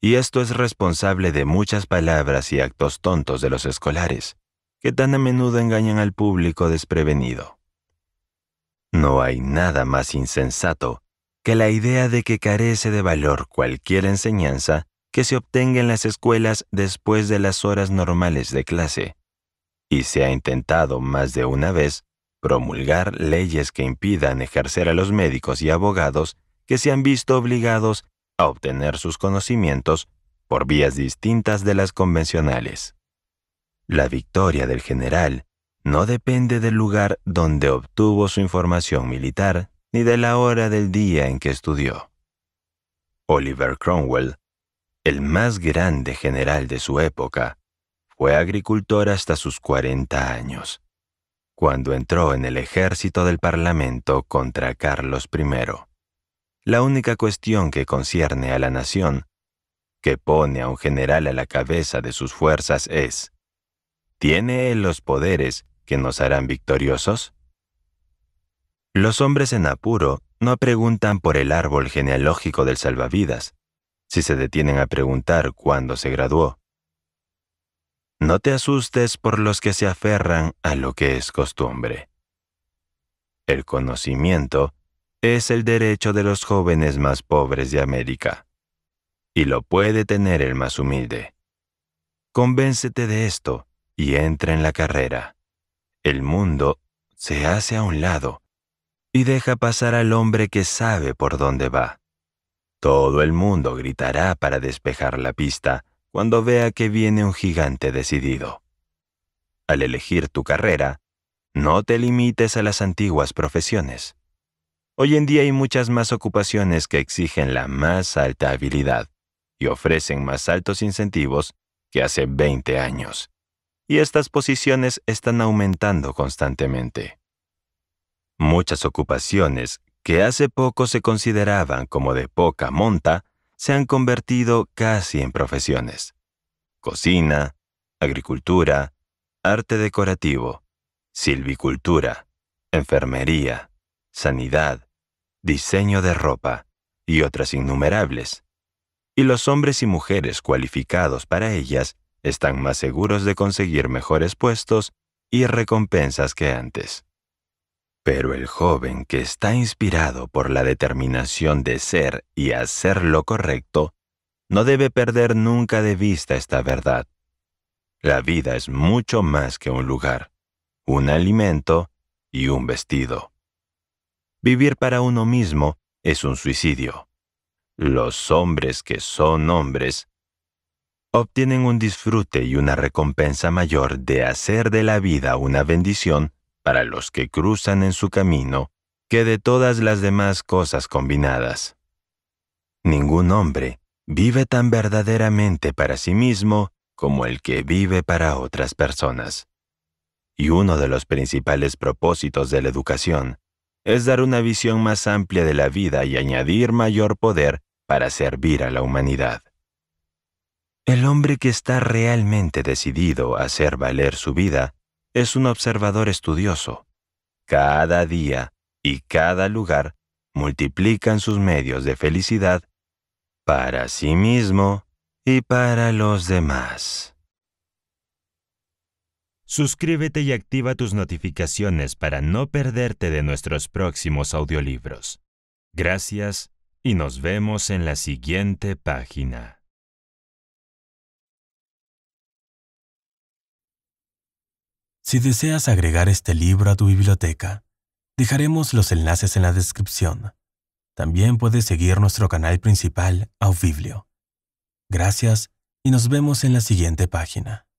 Speaker 1: Y esto es responsable de muchas palabras y actos tontos de los escolares, que tan a menudo engañan al público desprevenido. No hay nada más insensato que la idea de que carece de valor cualquier enseñanza que se obtenga en las escuelas después de las horas normales de clase, y se ha intentado más de una vez promulgar leyes que impidan ejercer a los médicos y abogados que se han visto obligados a obtener sus conocimientos por vías distintas de las convencionales. La victoria del general no depende del lugar donde obtuvo su información militar ni de la hora del día en que estudió. Oliver Cromwell, el más grande general de su época, fue agricultor hasta sus 40 años, cuando entró en el ejército del Parlamento contra Carlos I. La única cuestión que concierne a la nación, que pone a un general a la cabeza de sus fuerzas es, ¿tiene él los poderes que nos harán victoriosos? Los hombres en apuro no preguntan por el árbol genealógico del salvavidas, si se detienen a preguntar cuándo se graduó, no te asustes por los que se aferran a lo que es costumbre. El conocimiento es el derecho de los jóvenes más pobres de América, y lo puede tener el más humilde. Convéncete de esto y entra en la carrera. El mundo se hace a un lado y deja pasar al hombre que sabe por dónde va. Todo el mundo gritará para despejar la pista, cuando vea que viene un gigante decidido. Al elegir tu carrera, no te limites a las antiguas profesiones. Hoy en día hay muchas más ocupaciones que exigen la más alta habilidad y ofrecen más altos incentivos que hace 20 años. Y estas posiciones están aumentando constantemente. Muchas ocupaciones que hace poco se consideraban como de poca monta se han convertido casi en profesiones. Cocina, agricultura, arte decorativo, silvicultura, enfermería, sanidad, diseño de ropa y otras innumerables. Y los hombres y mujeres cualificados para ellas están más seguros de conseguir mejores puestos y recompensas que antes. Pero el joven que está inspirado por la determinación de ser y hacer lo correcto, no debe perder nunca de vista esta verdad. La vida es mucho más que un lugar, un alimento y un vestido. Vivir para uno mismo es un suicidio. Los hombres que son hombres obtienen un disfrute y una recompensa mayor de hacer de la vida una bendición para los que cruzan en su camino que de todas las demás cosas combinadas. Ningún hombre vive tan verdaderamente para sí mismo como el que vive para otras personas. Y uno de los principales propósitos de la educación es dar una visión más amplia de la vida y añadir mayor poder para servir a la humanidad. El hombre que está realmente decidido a hacer valer su vida es un observador estudioso. Cada día y cada lugar multiplican sus medios de felicidad para sí mismo y para los demás. Suscríbete y activa tus notificaciones para no perderte de nuestros próximos audiolibros. Gracias y nos vemos en la siguiente página. Si deseas agregar este libro a tu biblioteca, dejaremos los enlaces en la descripción. También puedes seguir nuestro canal principal, Aufiblio. Gracias y nos vemos en la siguiente página.